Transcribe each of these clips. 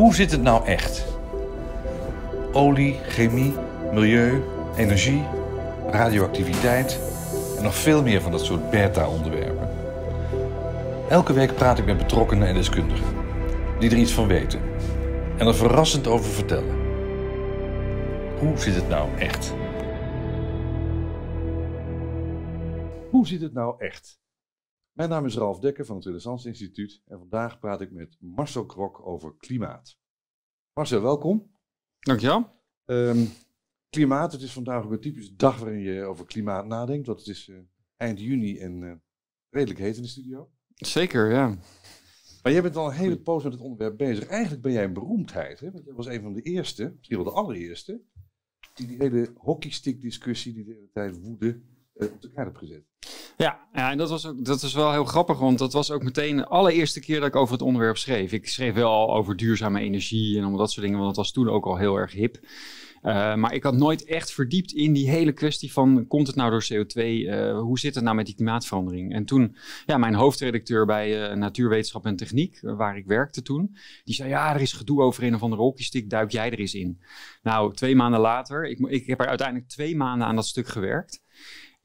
Hoe zit het nou echt? Olie, chemie, milieu, energie, radioactiviteit en nog veel meer van dat soort beta-onderwerpen. Elke week praat ik met betrokkenen en deskundigen die er iets van weten en er verrassend over vertellen. Hoe zit het nou echt? Hoe zit het nou echt? Mijn naam is Ralf Dekker van het Renaissance Instituut en vandaag praat ik met Marcel Krok over klimaat. Marcel, welkom. Dankjewel. Um, ehm, klimaat, het is vandaag ook een typische dag waarin je over klimaat nadenkt, want het is eh, eind juni en eh, redelijk heet in de studio. Zeker, ja. Maar jij bent al een hele poos met het onderwerp bezig. Eigenlijk ben jij een beroemdheid, hè? want jij was een van de eerste, misschien wel de allereerste, die die hele hockeystick-discussie die de hele tijd woedde, eh, op de kaart hebt gezet. Ja, ja en dat was, ook, dat was wel heel grappig, want dat was ook meteen de allereerste keer dat ik over het onderwerp schreef. Ik schreef wel al over duurzame energie en allemaal dat soort dingen, want dat was toen ook al heel erg hip. Eh, maar ik had nooit echt verdiept in die hele kwestie van komt het nou door CO2? Eh, hoe zit het nou met die klimaatverandering? En toen, ja, mijn hoofdredacteur bij eh, Natuurwetenschap en Techniek, waar ik werkte toen, die zei ja, er is gedoe over een of andere hockeystick, duik jij er eens in. Nou, twee maanden later, ik, ik heb er uiteindelijk twee maanden aan dat stuk gewerkt.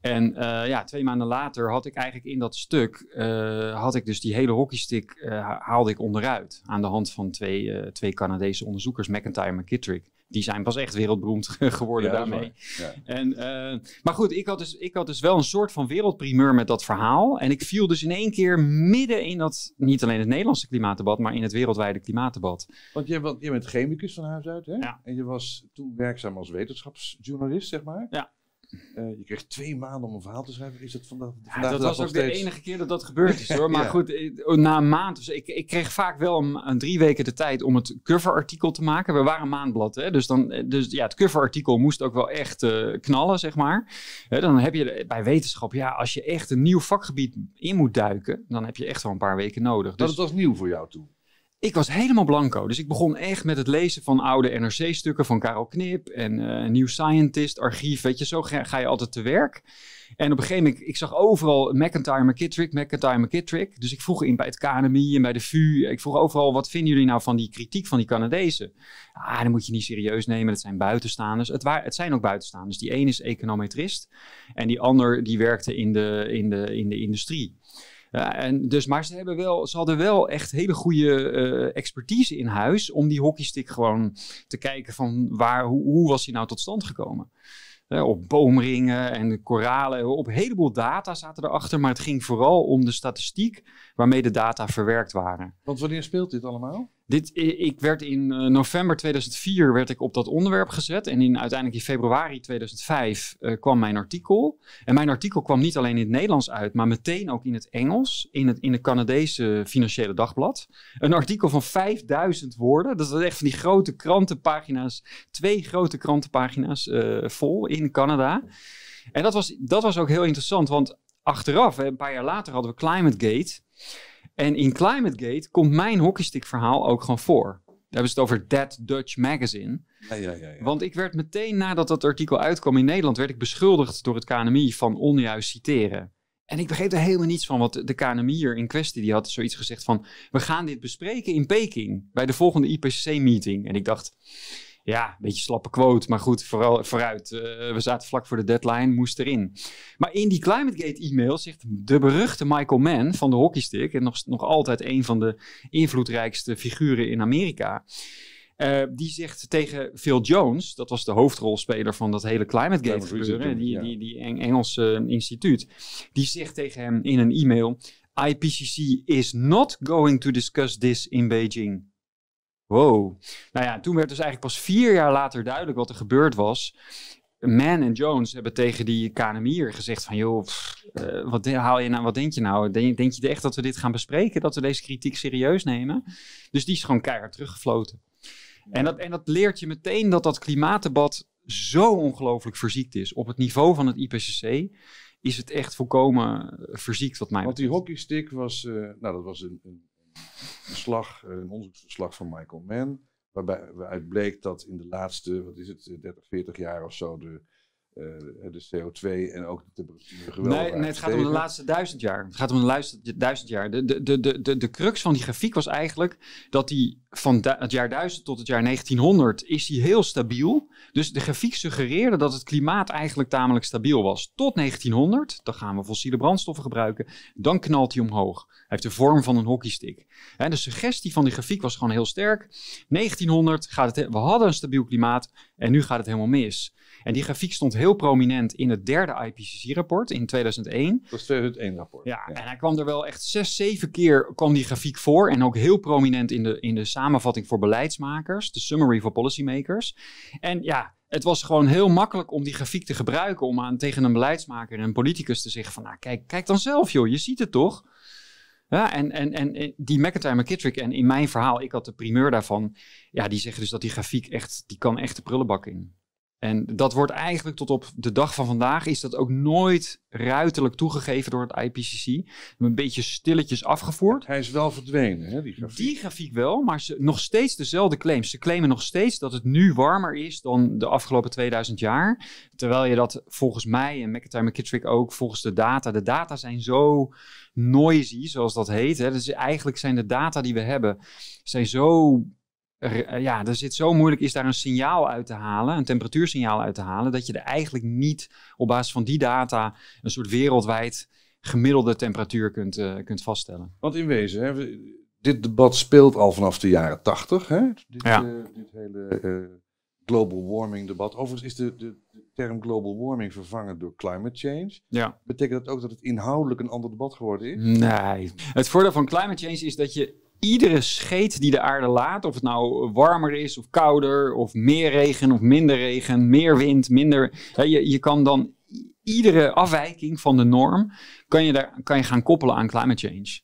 En eh, ja, twee maanden later had ik eigenlijk in dat stuk, eh, had ik dus die hele hockeystick uh, haalde ik onderuit. Aan de hand van twee, twee Canadese onderzoekers, McIntyre en Kittrick. Die zijn pas echt wereldberoemd geworden daarmee. Ja. En, maar goed, ik had, dus, ik had dus wel een soort van wereldprimeur met dat verhaal. En ik viel dus in één keer midden in dat, niet alleen het Nederlandse klimaatdebat, maar in het wereldwijde klimaatdebat. Want je, want je bent chemicus van huis uit, hè? En je was toen werkzaam als wetenschapsjournalist, zeg maar. Ja. Eh, je kreeg twee maanden om een verhaal te schrijven. Is het vandaag, vandaag dat was ook de enige keer dat dat gebeurd is hoor. Maar goed, eh, oh, na een maand. Dus ik, ik kreeg vaak wel een, een, drie weken de tijd om het coverartikel te maken. We waren een maandblad. Hè? Dus, dan, eh, dus ja, het coverartikel moest ook wel echt knallen, zeg maar. dan heb je bij wetenschap, ja, als je echt een nieuw vakgebied in moet duiken, dan heb je echt wel een paar weken nodig. Dus... Dat was nieuw voor jou toen? Ik was helemaal blanco. Dus ik begon echt met het lezen van oude NRC-stukken van Karel Knip en eh, New Scientist, archief. Weet je, zo ga, je altijd te werk. En op een gegeven moment, ik zag overal McIntyre, McKittrick, McIntyre, McKittrick. Dus ik vroeg in bij het KNMI en bij de VU. Ik vroeg overal, wat vinden jullie nou van die kritiek van die Canadezen? Ah, dat moet je niet serieus nemen. Dat zijn buitenstaanders. Het, waar, het zijn ook buitenstaanders. Die een is econometrist en die ander die werkte in de, in de, in de industrie en dus, maar ze, hebben wel, ze hadden wel echt hele goede eh, expertise in huis om die hockeystick gewoon te kijken van waar, hoe, hoe was die nou tot stand gekomen. op boomringen en koralen, op een heleboel data zaten erachter, maar het ging vooral om de statistiek waarmee de data verwerkt waren. Want wanneer speelt dit allemaal? Dit, ik werd in eh, november 2004 werd ik op dat onderwerp gezet. En in, uiteindelijk in februari 2005 eh, kwam mijn artikel. En mijn artikel kwam niet alleen in het Nederlands uit, maar meteen ook in het Engels. In het, in het Canadese Financiële Dagblad. Een artikel van 5000 woorden. Dat is echt van die grote krantenpagina's. Twee grote krantenpagina's eh, vol in Canada. En dat was, dat was ook heel interessant, want achteraf, een paar jaar later, hadden we ClimateGate. Gate. En in ClimateGate komt mijn hockeystick verhaal ook gewoon voor. Daar hebben ze het over Dead Dutch Magazine. Ja, ja, ja, Want ik werd meteen nadat dat artikel uitkwam in Nederland, werd ik beschuldigd door het KNMI van onjuist citeren. En ik begreep er helemaal niets van, want de KNMI er in kwestie die had zoiets gezegd van... we gaan dit bespreken in Peking bij de volgende IPCC-meeting. En ik dacht, ja, een beetje slappe quote, maar goed, vooral, vooruit. Eh, we zaten vlak voor de deadline, moest erin. Maar in die ClimateGate e-mail zegt de beruchte Michael Mann van de hockeystick, en nog, nog altijd een van de invloedrijkste figuren in Amerika, eh, die zegt tegen Phil Jones, dat was de hoofdrolspeler van dat hele climategate Gate gebeuren, die, die, die Engelse eh, instituut, die zegt tegen hem in een e-mail, IPCC is not going to discuss this in Beijing. Wow. Nou ja, toen werd dus eigenlijk pas vier jaar later duidelijk wat er gebeurd was. Man en Jones hebben tegen die KNMI'er gezegd van... joh, eh, wat, haal je nou, wat denk je nou? Denk, denk je echt dat we dit gaan bespreken? Dat we deze kritiek serieus nemen? Dus die is gewoon keihard teruggefloten. En dat, en dat leert je meteen dat dat klimaatdebat zo ongelooflijk verziekt is. Op het niveau van het IPCC is het echt volkomen eh, verziekt wat mij betreft. Want die hockeystick was, eh, nou dat was een, een eh, een onderzoeksverslag van Michael Mann, waarbij uit bleek dat in de laatste, wat is het, 30, eh, 40 jaar of zo, de eh, de CO2 en ook de Nee, nee, het gaat om de laatste duizend jaar. Het gaat om de laatste duizend jaar. De, de, de, de, de crux van die grafiek was eigenlijk dat die van het jaar 1000 tot het jaar 1900 is die heel stabiel. Dus de grafiek suggereerde dat het klimaat eigenlijk tamelijk stabiel was. Tot 1900, dan gaan we fossiele brandstoffen gebruiken, dan knalt hij omhoog. Hij heeft de vorm van een hockeystick. de suggestie van die grafiek was gewoon heel sterk. 1900 gaat het, we hadden een stabiel klimaat en nu gaat het helemaal mis. En die grafiek stond heel prominent in het derde IPCC-rapport in 2001. Dat was 2001-rapport. Ja, en hij kwam er wel echt zes, zeven keer kwam die grafiek voor. En ook heel prominent in de, in de samenvatting voor beleidsmakers, de summary for policymakers. En ja, het was gewoon heel makkelijk om die grafiek te gebruiken om aan, tegen een beleidsmaker en een politicus te zeggen van, nou kijk, kijk dan zelf joh, je ziet het toch? Ja, en, en, en die McIntyre McKittrick, en in mijn verhaal, ik had de primeur daarvan, ja, die zeggen dus dat die grafiek echt, die kan echt de prullenbak in. En dat wordt eigenlijk tot op de dag van vandaag is dat ook nooit ruiterlijk toegegeven door het IPCC. Een beetje stilletjes afgevoerd. Hij is wel verdwenen, hè, die grafiek. wel, maar ze, nog steeds dezelfde claims. Ze claimen nog steeds dat het nu warmer is dan de afgelopen 2000 jaar. Terwijl je dat volgens mij en McIntyre McKittrick ook volgens de data. De data zijn zo noisy, zoals dat heet. Hè. Dus eigenlijk zijn de data die we hebben, zijn zo eh, ja, er zit zo moeilijk is daar een signaal uit te halen, een temperatuursignaal uit te halen, dat je er eigenlijk niet op basis van die data een soort wereldwijd gemiddelde temperatuur kunt, eh, kunt vaststellen. Want in wezen, hè, dit debat speelt al vanaf de jaren tachtig. Dit, ja. Eh, dit hele global warming debat. Overigens is de, de, term global warming vervangen door climate change. Ja. Betekent dat ook dat het inhoudelijk een ander debat geworden is? Nee. Het voordeel van climate change is dat je iedere scheet die de aarde laat, of het nou warmer is of kouder, of meer regen of minder regen, meer wind, minder. Hè, je, je kan dan iedere afwijking van de norm, kan je, daar, kan je gaan koppelen aan climate change.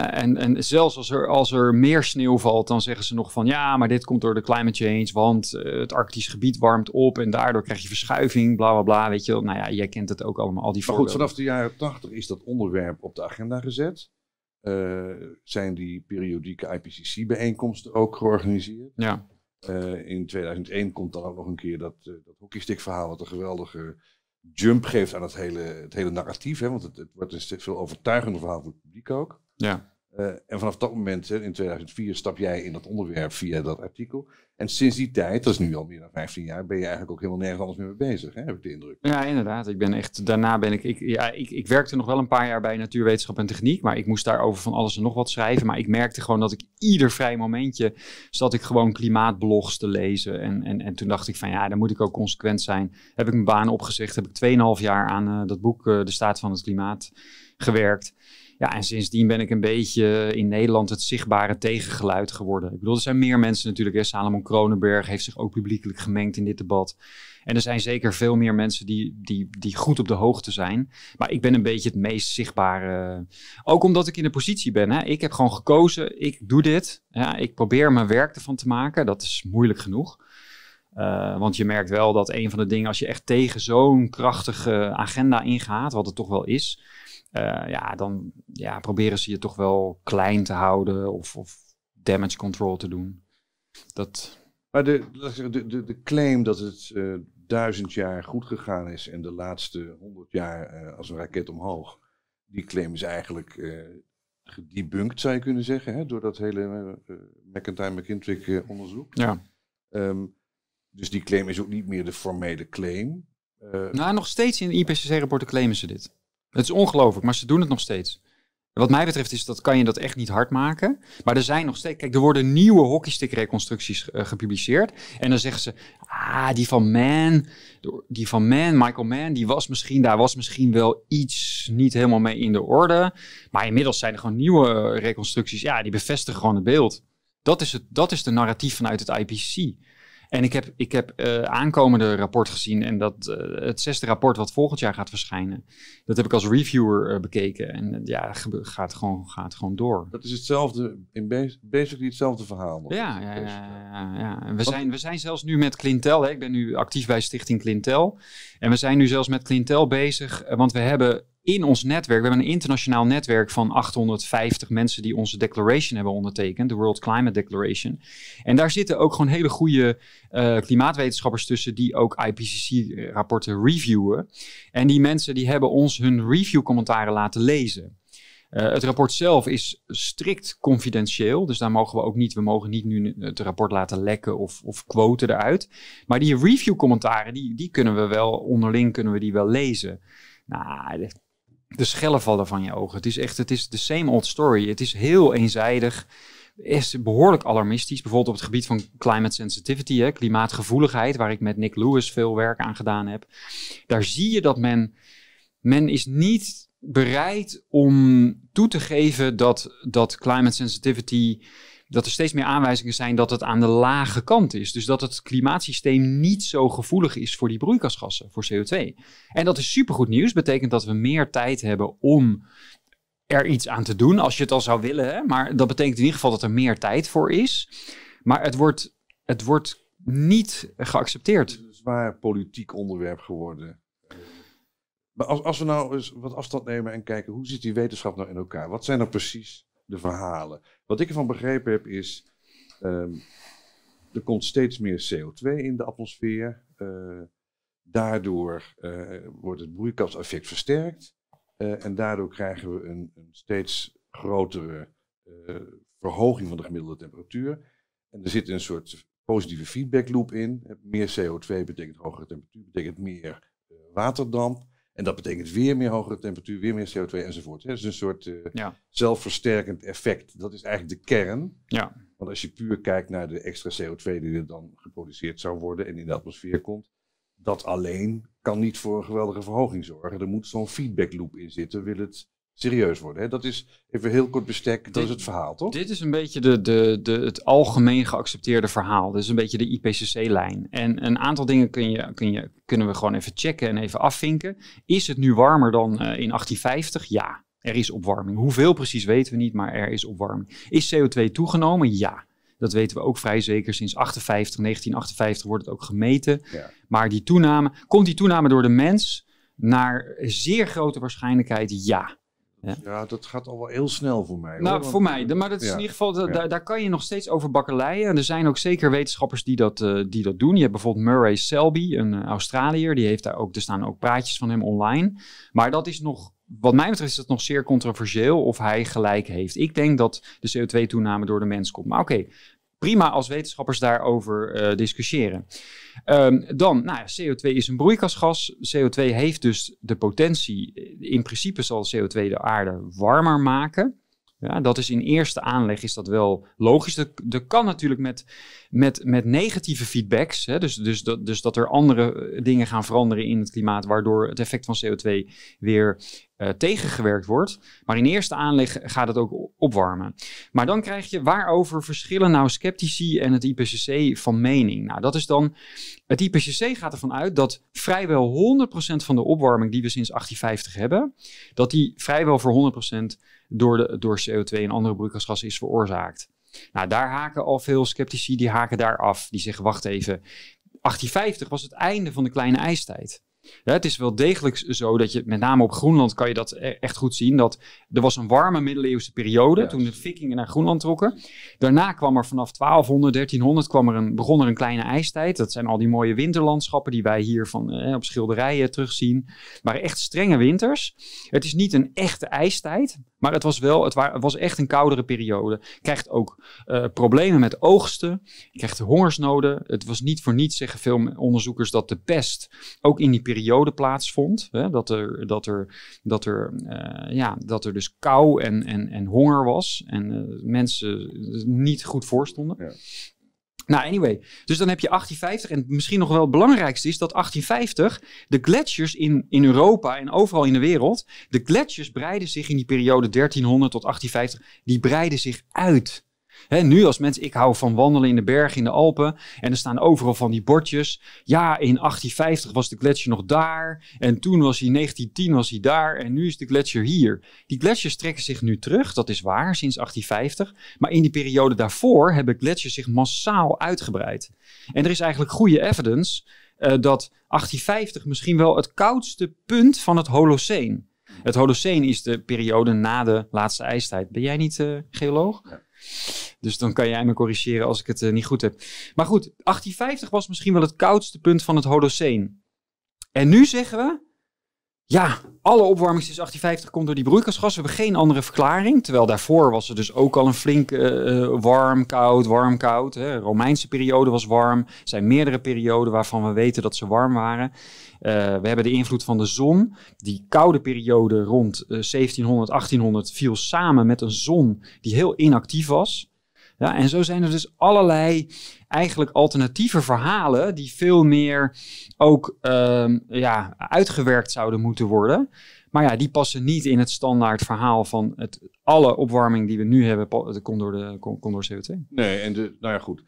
en, en zelfs als er, als er meer sneeuw valt, dan zeggen ze nog van ja, maar dit komt door de climate change, want eh, het Arktisch gebied warmt op en daardoor krijg je verschuiving, bla bla bla. Weet je, nou ja, jij kent het ook allemaal, al die Maar goed, vanaf de jaren 80 is dat onderwerp op de agenda gezet. Eh, zijn die periodieke IPCC-bijeenkomsten ook georganiseerd. Ja. Eh, in 2001 komt dan ook nog een keer dat, eh, dat hockeystick-verhaal, wat een geweldige jump geeft aan het hele, het hele narratief. Hè, want het, het wordt een veel overtuigender verhaal voor het publiek ook. Ja. Eh, en vanaf dat moment, in 2004, stap jij in dat onderwerp via dat artikel. En sinds die tijd, dat is nu al meer dan 15 jaar, ben je eigenlijk ook helemaal nergens anders meer mee bezig, hè? heb ik de indruk. Ja, inderdaad. Ik ben echt, daarna ben ik, ik, ja, ik, ik werkte nog wel een paar jaar bij natuurwetenschap en techniek, maar ik moest daarover van alles en nog wat schrijven. Maar ik merkte gewoon dat ik ieder vrij momentje zat ik gewoon klimaatblogs te lezen. En, en, en toen dacht ik van ja, dan moet ik ook consequent zijn. Heb ik mijn baan opgezegd, heb ik 2,5 jaar aan eh, dat boek eh, De Staat van het Klimaat gewerkt. Ja, en sindsdien ben ik een beetje in Nederland het zichtbare tegengeluid geworden. Ik bedoel, er zijn meer mensen natuurlijk. Hè. Salomon Kronenberg heeft zich ook publiekelijk gemengd in dit debat. En er zijn zeker veel meer mensen die, die, die goed op de hoogte zijn. Maar ik ben een beetje het meest zichtbare. Ook omdat ik in de positie ben. Hè. Ik heb gewoon gekozen, ik doe dit. ik probeer mijn werk ervan te maken. Dat is moeilijk genoeg. Eh, want je merkt wel dat een van de dingen, als je echt tegen zo'n krachtige agenda ingaat, wat het toch wel is, eh, ja, dan ja, proberen ze je toch wel klein te houden of, of damage control te doen. Dat... Maar de, de, de, de claim dat het eh, duizend jaar goed gegaan is en de laatste honderd jaar eh, als een raket omhoog, die claim is eigenlijk uh, gedebunked, zou je kunnen zeggen, hè, door dat hele McIntyre-McKintrick onderzoek. Ja. Ehm, dus die claim is ook niet meer de formele claim. nou, nog steeds in IPCC-rapporten claimen ze dit. Het is ongelooflijk, maar ze doen het nog steeds. Wat mij betreft is dat kan je dat echt niet hard maken. Maar er zijn nog steeds. Kijk, er worden nieuwe hockeystickreconstructies uh, gepubliceerd. En dan zeggen ze. Ah, die van Man. Die van Man, Michael Mann, die was misschien. Daar was misschien wel iets niet helemaal mee in de orde. Maar inmiddels zijn er gewoon nieuwe eh, reconstructies. Ja, die bevestigen gewoon het beeld. Dat is, het, dat is de narratief vanuit het IPC. En ik heb, ik heb eh, aankomende rapport gezien en dat, eh, het zesde rapport wat volgend jaar gaat verschijnen, dat heb ik als reviewer eh, bekeken. En ja, gaat gewoon, gaat gewoon door. Dat is hetzelfde, in basically hetzelfde verhaal. Ja, ja, ja, ja, we, zijn, we zijn zelfs nu met Clintel, hè, ik ben nu actief bij Stichting Clintel. En we zijn nu zelfs met Clintel bezig, want we hebben in ons netwerk, we hebben een internationaal netwerk van 850 mensen die onze declaration hebben ondertekend, de World Climate Declaration. En daar zitten ook gewoon hele goede eh, klimaatwetenschappers tussen die ook IPCC-rapporten reviewen. En die mensen die hebben ons hun review-commentaren laten lezen. Eh, het rapport zelf is strikt confidentieel, dus daar mogen we ook niet, we mogen niet nu het rapport laten lekken of, of quoten eruit. Maar die review-commentaren, die, die kunnen we wel onderling, kunnen we die wel lezen. Nou, de schellen vallen van je ogen. Het is echt, het is de same old story. Het is heel eenzijdig. Is behoorlijk alarmistisch. Bijvoorbeeld op het gebied van climate sensitivity, hè, klimaatgevoeligheid, waar ik met Nick Lewis veel werk aan gedaan heb. Daar zie je dat men, men is niet bereid om toe te geven dat, dat climate sensitivity dat er steeds meer aanwijzingen zijn dat het aan de lage kant is. Dus dat het klimaatsysteem niet zo gevoelig is voor die broeikasgassen, voor CO2. En dat is supergoed nieuws. Betekent dat we meer tijd hebben om er iets aan te doen, als je het al zou willen. Hè? Maar dat betekent in ieder geval dat er meer tijd voor is. Maar het wordt, het wordt niet geaccepteerd. Het is een zwaar politiek onderwerp geworden. Maar als, als we nou eens wat afstand nemen en kijken hoe zit die wetenschap nou in elkaar? Wat zijn nou precies de verhalen? Wat ik ervan begrepen heb is, ehm, er komt steeds meer CO2 in de atmosfeer. Eh, daardoor eh, wordt het broeikaseffect versterkt. Eh, en daardoor krijgen we een, een steeds grotere verhoging van de gemiddelde temperatuur. En er zit een soort positieve feedback loop in. Meer CO2 betekent hogere temperatuur, betekent meer waterdamp. En dat betekent weer meer hogere temperatuur, weer meer CO2 enzovoort. Het is dus een soort eh, zelfversterkend effect. Dat is eigenlijk de kern. Ja. Want als je puur kijkt naar de extra CO2 die er dan geproduceerd zou worden en in de atmosfeer komt, dat alleen kan niet voor een geweldige verhoging zorgen. Er moet zo'n feedback loop in zitten, wil het serieus worden. Hè? Dat is even heel kort bestek, dat is het verhaal, toch? Dit is een beetje de, de, de, het algemeen geaccepteerde verhaal. Dit is een beetje de IPCC-lijn. En een aantal dingen kun je, kun je, kunnen we gewoon even checken en even afvinken. Is het nu warmer dan eh, in 1850? Ja, er is opwarming. Hoeveel precies weten we niet, maar er is opwarming. Is CO2 toegenomen? Ja. Dat weten we ook vrij zeker. Sinds 58, 1958 wordt het ook gemeten. Maar die toename, komt die toename door de mens? Naar zeer grote waarschijnlijkheid ja. Dus ja. dat gaat al wel heel snel voor mij. Nou, voor mij. Maar dat is in ieder geval, daar, kan je nog steeds over bakkeleien. En er zijn ook zeker wetenschappers die dat, eh, die dat doen. Je hebt bijvoorbeeld Murray Selby, een eh, Australiër. Die heeft daar ook, er staan ook praatjes van hem online. Maar dat is nog, wat mij betreft, is dat nog zeer controversieel of hij gelijk heeft. Ik denk dat de CO2-toename door de mens komt. Maar oké, prima als wetenschappers daarover uh, discussiëren. Um, dan, nou, CO2 is een broeikasgas. CO2 heeft dus de potentie, eh, in principe zal CO2 de aarde warmer maken. Ja, dat is in eerste aanleg is dat wel logisch. Dat, dat kan natuurlijk met, met, met negatieve feedbacks. Hè, dus, dus, dat, dus dat er andere eh, dingen gaan veranderen in het klimaat, waardoor het effect van CO2 weer eh, tegengewerkt wordt. Maar in eerste aanleg gaat het ook opwarmen. Maar dan krijg je waarover verschillen nou sceptici en het IPCC van mening? Nou, dat is dan. Het IPCC gaat ervan uit dat vrijwel 100% van de opwarming die we sinds 1850 hebben, dat die vrijwel voor 100% door, de, door CO2 en andere broeikasgassen is veroorzaakt. Nou, daar haken al veel sceptici, die haken daar af. Die zeggen, wacht even, 1850 was het einde van de kleine ijstijd. Ja, het is wel degelijk zo dat je, met name op Groenland kan je dat e-, echt goed zien. Dat er was een warme middeleeuwse periode toen de vikingen naar Groenland trokken. Daarna kwam er vanaf 1200, 1300 kwam er een, begon er een kleine ijstijd. Dat zijn al die mooie winterlandschappen die wij hier van, op schilderijen terugzien. Maar echt strenge winters. Het is niet een echte ijstijd, maar het was wel, het, was echt een koudere periode. Krijgt ook eh, problemen met oogsten, krijgt hongersnoden. Het was niet voor niets, zeggen veel onderzoekers, dat de pest ook in die periode periode plaatsvond. Hè, dat er, dat er, dat er, eh, ja, dat er dus kou en, en, en honger was. En eh, mensen niet goed voorstonden. Ja. Nou, anyway. Dus dan heb je 1850. En misschien nog wel het belangrijkste is dat 1850 de gletsjers in, in Europa en overal in de wereld. De gletsjers breiden zich in die periode 1300 tot 1850. Die breiden zich uit nu als mensen, ik hou van wandelen in de bergen, in de Alpen. En er staan overal van die bordjes. Ja, in 1850 was de gletsjer nog daar. En toen was hij, in 1910 was hij daar. En nu is de gletsjer hier. Die gletsjers trekken zich nu terug, dat is waar, sinds 1850. Maar in die periode daarvoor hebben gletsjers zich massaal uitgebreid. En er is eigenlijk goede evidence eh, dat 1850 misschien wel het koudste punt van het Holoceen. Het Holocene is de periode na de laatste ijstijd. Ben jij niet eh, geoloog? Ja. Dus dan kan jij me corrigeren als ik het eh, niet goed heb. Maar goed, 1850 was misschien wel het koudste punt van het Holocene. En nu zeggen we, ja, alle opwarming sinds 1850 komt door die broeikasgas. We hebben geen andere verklaring. Terwijl daarvoor was er dus ook al een flink eh, eh, warm, koud, warm, koud. Hè. Romeinse periode was warm. Er zijn meerdere perioden waarvan we weten dat ze warm waren. we hebben de invloed van de zon. Die koude periode rond 1700, 1800 viel samen met een zon die heel inactief was. Ja, en zo zijn er dus allerlei eigenlijk alternatieve verhalen die veel meer ook ehm, ja, uitgewerkt zouden moeten worden. Maar ja, die passen niet in het standaard verhaal van het, alle opwarming die we nu hebben, komt door, de, komt door CO2. Nee, en de, nou ja, goed.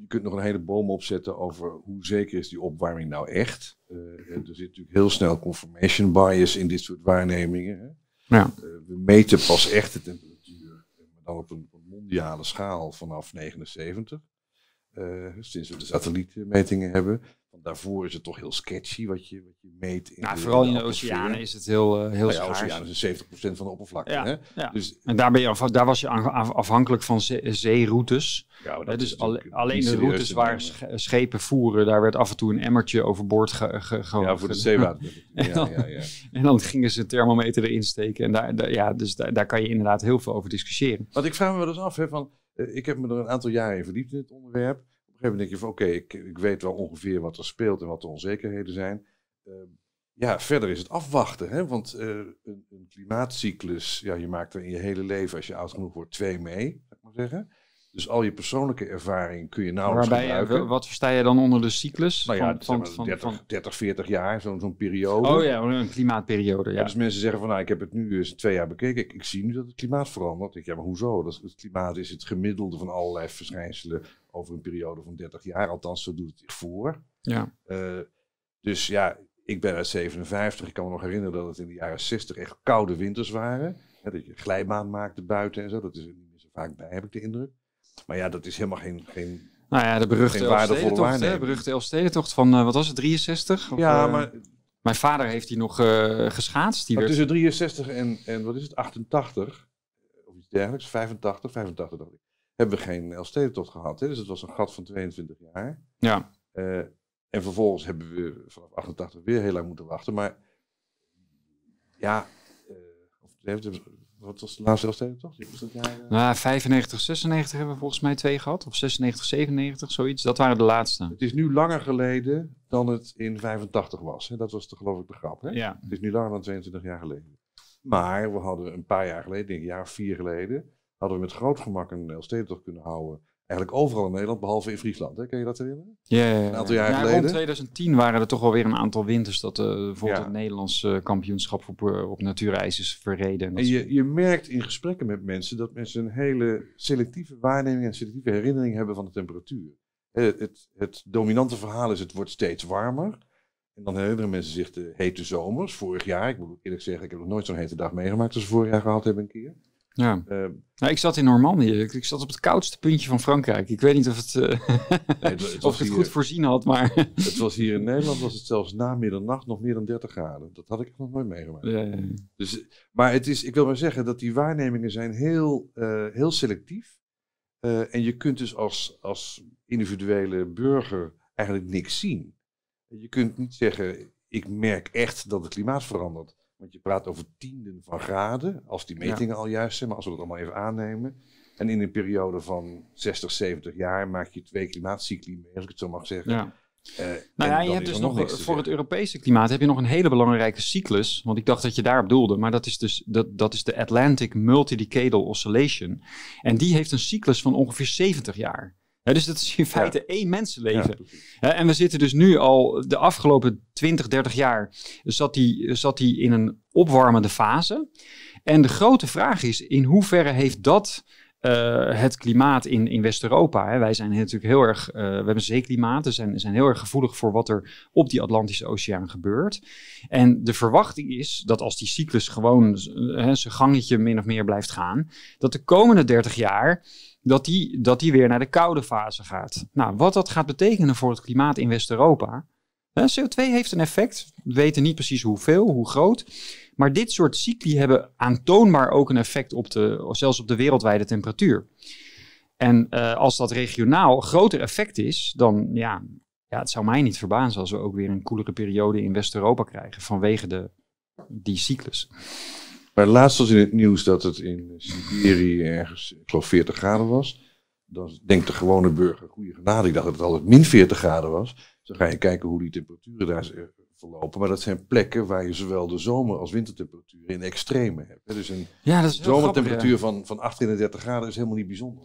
Je kunt nog een hele boom opzetten over hoe zeker is die opwarming nou echt. Uh, er zit natuurlijk heel snel confirmation bias in dit soort waarnemingen. Hè? Ja. Eh, we meten pas echt de temperatuur, maar dan op een mondiale schaal vanaf 79. Eh, sinds we de satellietmetingen hebben daarvoor is het toch heel sketchy wat je, wat je meet. In nou, vooral in de, oceanen is het heel, uh, heel nou ja, oceanen is 70% van de oppervlakte. Ja, hè? Dus, en daar, ben je daar was je afhankelijk van zeeroutes. Ja, dus alleen de routes waar schepen voeren, daar werd af en toe een emmertje overboord gegooid. Ge, ja, voor de zeewater. en, dan, ja, ja, en dan gingen ze een thermometer erin steken. En daar, ja, dus daar, kan je inderdaad heel veel over discussiëren. Want ik vraag me wel eens af, hè, van, eh, ik heb me er een aantal jaren in verdiept in dit onderwerp gegeven moment denk je van oké, ik, ik, weet wel ongeveer wat er speelt en wat de onzekerheden zijn. Ehm, ja, verder is het afwachten. Hè? Want eh, een, een, klimaatcyclus, ja, je maakt er in je hele leven, als je oud genoeg wordt, twee mee, zou ik maar zeggen. Dus al je persoonlijke ervaring kun je nauwelijks Waarbij, Wat versta je dan onder de cyclus? Nou ja, van, van, 30, 30, 40 jaar, zo'n periode. Oh ja, een klimaatperiode. Ja. dus mensen zeggen van, nou, ik heb het nu eens twee jaar bekeken. Ik, ik zie nu dat het klimaat verandert. Ik denk, ja, maar hoezo? Dat, het klimaat is het gemiddelde van allerlei verschijnselen over een periode van 30 jaar. Althans, zo doet het zich voor. Ja. Eh, dus ja, ik ben uit 57. Ik kan me nog herinneren dat het in de jaren 60 echt koude winters waren. dat je glijbaan maakte buiten en zo. Dat is er niet meer zo vaak bij, heb ik de indruk. Maar ja, dat is helemaal geen, geen nou ja, de beruchte Elfstedentocht, tocht. beruchte Elfstedentocht van, eh, wat was het, 63? Of, ja, eh, maar... mijn vader heeft die nog uh, geschaatst. Die Tussen 63 en, en, wat is het, 88? Of iets dergelijks, 85, 85 dacht ik hebben we geen tot gehad. Hè? Dus het was een gat van 22 jaar. Ja. Eh, en vervolgens hebben we vanaf 88 weer heel lang moeten wachten. Maar ja, eh, of, wat was de laatste Elfstedentocht? uh... Eh? Nou, 95, 96 hebben we volgens mij twee gehad. Of 96, 97, zoiets. Dat waren de laatste. Het is nu langer geleden dan het in 85 was. Hè? Dat was de, geloof ik de grap. Hè? Ja. Het is nu langer dan 22 jaar geleden. Maar we hadden een paar jaar geleden, denk ik een jaar of vier geleden hadden we met groot gemak een lst kunnen houden. Eigenlijk overal in Nederland, behalve in Friesland. Hè? Kun je dat herinneren? Ja, ja, ja. Een aantal jaar ja, geleden. Rond 2010 waren er toch wel weer een aantal winters dat uh, bijvoorbeeld het Nederlandse kampioenschap op, eh, op natuurijs is verreden. En, je, je merkt in gesprekken met mensen dat mensen een hele selectieve waarneming en selectieve herinnering hebben van de temperatuur. Het, het, het dominante verhaal is het wordt steeds warmer. En dan herinneren mensen zich de hete zomers. Vorig jaar, ik moet eerlijk zeggen, ik heb nog nooit zo'n hete dag meegemaakt als we vorig jaar gehad hebben een keer. Ja. Ehm, nou, ik zat in Normandië. Ik, zat op het koudste puntje van Frankrijk. Ik weet niet of het, eh, het, het of het goed voorzien had, maar... het was hier in Nederland was het zelfs na middernacht nog meer dan 30 graden. Dat had ik nog nooit meegemaakt. Ja, ja. Dus, maar het is, ik wil maar zeggen dat die waarnemingen zijn heel, uh, heel selectief. Eh, en je kunt dus als, als individuele burger eigenlijk niks zien. Je kunt niet zeggen, ik merk echt dat het klimaat verandert. Want je praat over tienden van graden, als die metingen al juist zijn, maar als we dat allemaal even aannemen. En in een periode van 60, 70 jaar maak je twee klimaatcycli mee, als ik het zo mag zeggen. Eh, nou ja, je hebt dus nog, voor het Europese klimaat heb je nog een hele belangrijke cyclus. Want ik dacht dat je daarop doelde, maar dat is dus dat, dat is de Atlantic Multidecadal Oscillation. En die heeft een cyclus van ongeveer 70 jaar dus dat is in feite één mensenleven. en we zitten dus nu al de afgelopen 20, 30 jaar zat die, zat in een opwarmende fase. En de grote vraag is: in hoeverre heeft dat eh, het klimaat in, in West-Europa. Wij zijn natuurlijk heel erg, eh, we hebben zeeklimaten, zijn, zijn heel erg gevoelig voor wat er op die Atlantische Oceaan gebeurt. En de verwachting is dat als die cyclus gewoon eh, zijn gangetje min of meer blijft gaan, dat de komende 30 jaar dat die, dat die weer naar de koude fase gaat. Nou, wat dat gaat betekenen voor het klimaat in West-Europa. CO2 heeft een effect, we weten niet precies hoeveel, hoe groot. Maar dit soort cycli hebben aantoonbaar ook een effect op de, zelfs op de wereldwijde temperatuur. En eh, als dat regionaal groter effect is, dan ja, ja, het zou mij niet verbazen als we ook weer een koelere periode in West-Europa krijgen vanwege de, die cyclus. Maar laatst was in het nieuws dat het in Siberië ergens, geloof 40 graden was. Dan denkt de gewone burger, goede genade, ik dacht dat het altijd min 40 graden was. Dus dan ga je kijken hoe die temperaturen daar lopen. Maar dat zijn plekken waar je zowel de zomer- als wintertemperatuur in extreme hebt. Dus een ja, dat is zomertemperatuur van, van 38 graden is helemaal niet bijzonder.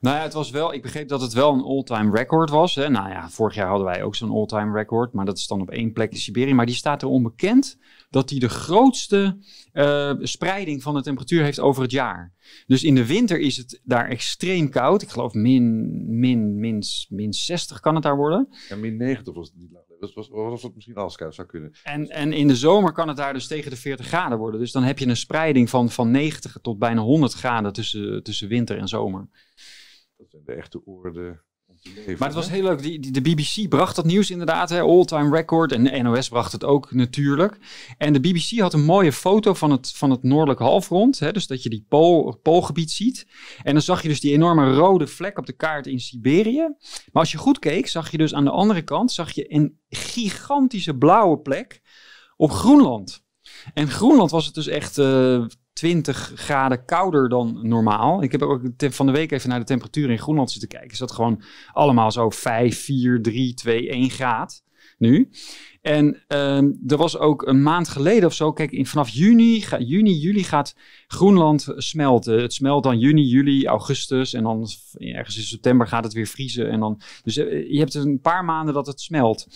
Nou ja, het was wel, ik begreep dat het wel een all-time record was. Hè. Nou ja, vorig jaar hadden wij ook zo'n all-time record, maar dat is dan op één plek in Siberië. Maar die staat er onbekend dat die de grootste eh, spreiding van de temperatuur heeft over het jaar. Dus in de winter is het daar extreem koud. Ik geloof min, min, min, min 60 kan het daar worden. Ja, min 90 was het niet dat dus was, was het misschien Alaska, zou kunnen. En, en in de zomer kan het daar dus tegen de 40 graden worden. Dus dan heb je een spreiding van, van 90 tot bijna 100 graden tussen, tussen winter en zomer. Dat zijn de echte oorden maar het was heel leuk. Die, de BBC bracht dat nieuws inderdaad, hè, all-time record. En de NOS bracht het ook natuurlijk. En de BBC had een mooie foto van het, van het noordelijk halfrond. Hè, dus dat je die pool, poolgebied ziet. En dan zag je dus die enorme rode vlek op de kaart in Siberië. Maar als je goed keek, zag je dus aan de andere kant zag je een gigantische blauwe plek op Groenland. En Groenland was het dus echt eh, 20 graden kouder dan normaal. Ik heb ook van de week even naar de temperatuur in Groenland zitten kijken. Is dat gewoon allemaal zo 5, 4, 3, 2, 1 graad nu. En um, er was ook een maand geleden of zo. Kijk, vanaf juni, juni, juli gaat Groenland smelten. Het smelt dan juni, juli, augustus. En dan ergens in september gaat het weer vriezen. En dan, dus eh, je hebt een paar maanden dat het smelt.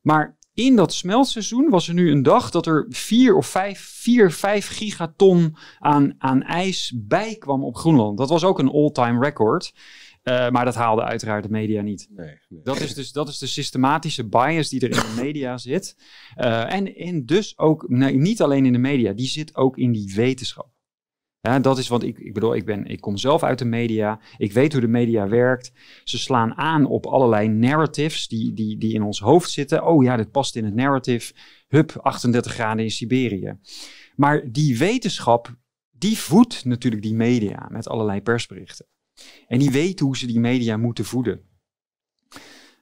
Maar in dat smeltseizoen was er nu een dag dat er 4 of 5, 4, 5 gigaton aan, aan ijs bijkwam op Groenland. Dat was ook een all-time record. Eh, maar dat haalde uiteraard de media niet. Nee, nee. Dat, is dus, dat is de systematische bias die er in de media zit. Eh, en, en dus ook, nee, niet alleen in de media, die zit ook in die wetenschap dat is wat ik, ik bedoel, ik, ben, ik kom zelf uit de media. Ik weet hoe de media werkt. Ze slaan aan op allerlei narratives die, die, die in ons hoofd zitten. Oh ja, dit past in het narrative. Hup, 38 graden in Siberië. Maar die wetenschap, die voedt natuurlijk die media met allerlei persberichten. En die weten hoe ze die media moeten voeden.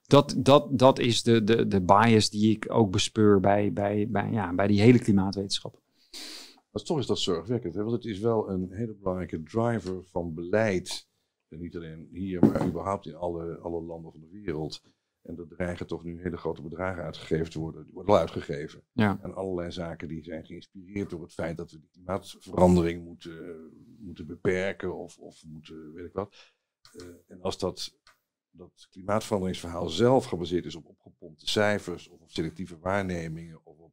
Dat, dat, dat is de, de, de bias die ik ook bespeur bij, bij, bij, ja, bij die hele klimaatwetenschap. Maar toch is dat zorgwekkend, hè? want het is wel een hele belangrijke driver van beleid. En niet alleen hier, maar überhaupt in alle, alle landen van de wereld. En er dreigen toch nu hele grote bedragen uitgegeven te worden. Die worden al uitgegeven. En allerlei zaken die zijn geïnspireerd door het feit dat we de klimaatverandering moeten, moeten beperken of, of moeten, weet ik wat. Eh, en als dat, dat klimaatveranderingsverhaal zelf gebaseerd is op opgepompte cijfers of op selectieve waarnemingen of op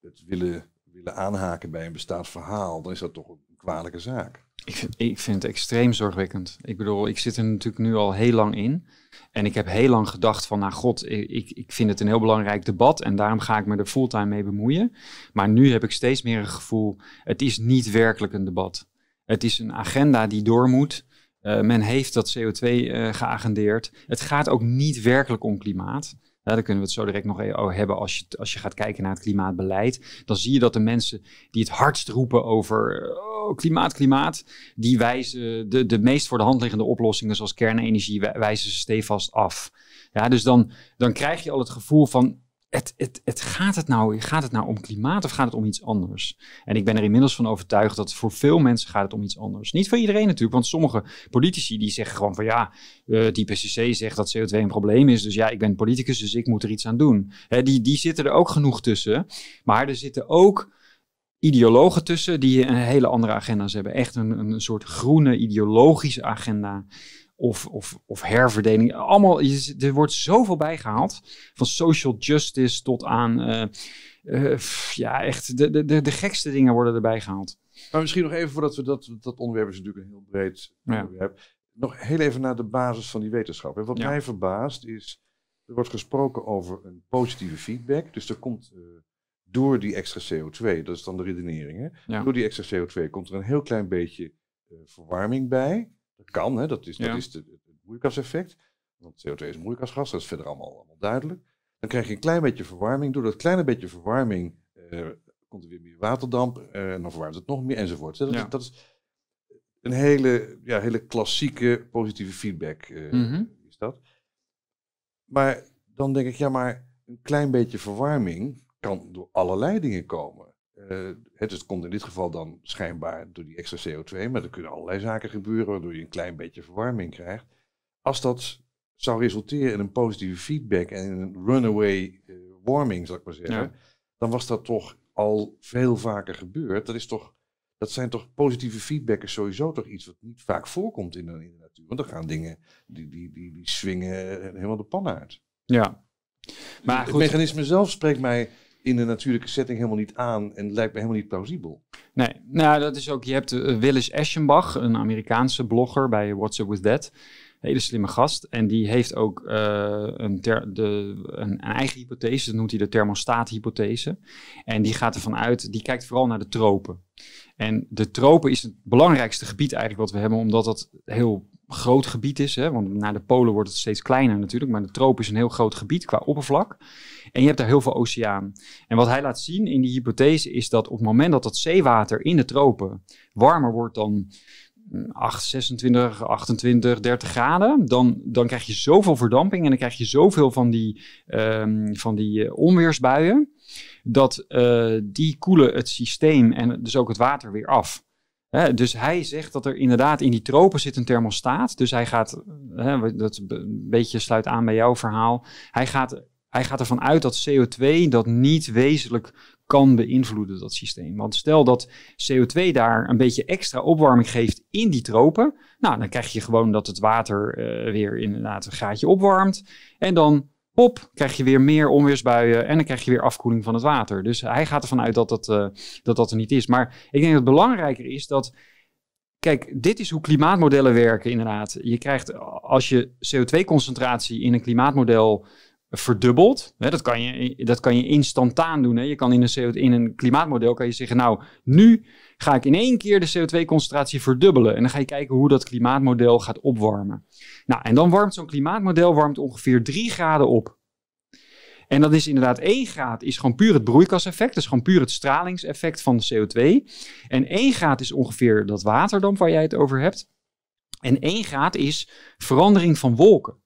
het willen willen aanhaken bij een bestaand verhaal, dan is dat toch een kwalijke zaak. Ik vind, ik vind het extreem zorgwekkend. Ik bedoel, ik zit er natuurlijk nu al heel lang in. En ik heb heel lang gedacht van, nou god, ik, ik vind het een heel belangrijk debat en daarom ga ik me er fulltime mee bemoeien. Maar nu heb ik steeds meer een gevoel, het is niet werkelijk een debat. Het is een agenda die door moet. Eh, men heeft dat CO2 eh, geagendeerd. Het gaat ook niet werkelijk om klimaat. Ja, daar kunnen we het zo direct nog over hebben. Als je, als je gaat kijken naar het klimaatbeleid, dan zie je dat de mensen die het hardst roepen over oh, klimaat, klimaat, die wijzen de, de meest voor de hand liggende oplossingen, zoals kernenergie, wijzen ze stevast af. Ja, dus dan, dan krijg je al het gevoel van het, het, gaat, het nou, gaat het nou om klimaat of gaat het om iets anders? En ik ben er inmiddels van overtuigd dat voor veel mensen gaat het om iets anders. Niet voor iedereen natuurlijk, want sommige politici die zeggen gewoon van ja, eh, die PCC zegt dat CO2 een probleem is. Dus ja, ik ben politicus, dus ik moet er iets aan doen. Hè, die, die zitten er ook genoeg tussen. Maar er zitten ook ideologen tussen die een hele andere agenda's hebben. Echt een, een soort groene ideologische agenda of, of, of herverdeling. Allemaal, er wordt zoveel bijgehaald. Van social justice tot aan, eh, eh, ja, echt, de, de, de gekste dingen worden erbij gehaald. Maar misschien nog even voordat we dat, dat onderwerp is natuurlijk een heel breed onderwerp. Nog heel even naar de basis van die wetenschap. En wat mij verbaast is, er wordt gesproken over een positieve feedback. Dus er komt eh, door die extra CO2, dat is dan de redenering, hè? door die extra CO2 komt er een heel klein beetje verwarming bij. Dat kan, hè? dat is, dat is de, het broeikaseffect. Want CO2 is een broeikasgas, dat is verder allemaal, allemaal, duidelijk. Dan krijg je een klein beetje verwarming. Door dat kleine beetje verwarming eh, komt er weer meer waterdamp. Eh, en dan verwarmt het nog meer enzovoort. Dat, is, dat is een hele, ja, hele klassieke positieve feedback. Eh, mhm. is dat. Maar dan denk ik, ja, maar een klein beetje verwarming kan door allerlei dingen komen. Eh, dus het, komt in dit geval dan schijnbaar door die extra CO2, maar er kunnen allerlei zaken gebeuren waardoor je een klein beetje verwarming krijgt. Als dat zou resulteren in een positieve feedback en een runaway eh, warming, zal ik maar zeggen, dan was dat toch al veel vaker gebeurd. Dat, is toch, dat zijn toch positieve feedbacken sowieso toch iets wat niet vaak voorkomt in de, in de natuur. Want dan gaan dingen die, die, die, die swingen helemaal de pan uit. Ja. Maar goed. Het mechanisme zelf spreekt mij in de natuurlijke setting helemaal niet aan en lijkt me helemaal niet plausibel. Nee, nou dat is ook, je hebt eh, Willis Eschenbach, een Amerikaanse blogger bij What's Up With That. Hele slimme gast. En die heeft ook eh, een, ter, de, een, eigen hypothese, dat noemt hij de thermostaathypothese. En die gaat ervan uit, die kijkt vooral naar de tropen. En de tropen is het belangrijkste gebied eigenlijk wat we hebben, omdat dat heel groot gebied is. Hè? Want naar de polen wordt het steeds kleiner natuurlijk. Maar de troop is een heel groot gebied qua oppervlak. En je hebt daar heel veel oceaan. En wat hij laat zien in die hypothese is dat op het moment dat dat zeewater in de tropen warmer wordt dan 8, 26, 28, 30 graden, dan, dan krijg je zoveel verdamping en dan krijg je zoveel van die, ehm, van die eh, onweersbuien, dat eh, die koelen het systeem en dus ook het water weer af dus hij zegt dat er inderdaad in die tropen zit een thermostaat. Dus hij gaat, dat een beetje sluit aan bij jouw verhaal. Hij gaat, hij gaat ervan uit dat CO2 dat niet wezenlijk kan beïnvloeden, dat systeem. Want stel dat CO2 daar een beetje extra opwarming geeft in die tropen. Nou, dan krijg je gewoon dat het water eh, weer inderdaad een gaatje opwarmt. En dan op krijg je weer meer onweersbuien en dan krijg je weer afkoeling van het water. Dus hij gaat ervan uit dat dat, eh, dat, dat er niet is. Maar ik denk dat het belangrijker is dat Kijk, dit is hoe klimaatmodellen werken, inderdaad. Je krijgt eh, als je CO2-concentratie in een klimaatmodel Verdubbeld. Hè, dat, kan je, dat kan je instantaan doen. Hè. Je kan in een, co in een klimaatmodel kan je zeggen, nou, nu ga ik in één keer de CO2-concentratie verdubbelen. En dan ga je kijken hoe dat klimaatmodel gaat opwarmen. Nou, en dan warmt zo'n klimaatmodel warmt ongeveer 3 graden op. En dat is inderdaad 1 graad is gewoon puur het broeikaseffect, dus gewoon puur het stralingseffect van de CO2. En 1 graad is ongeveer dat waterdamp waar jij het over hebt. En 1 graad is verandering van wolken.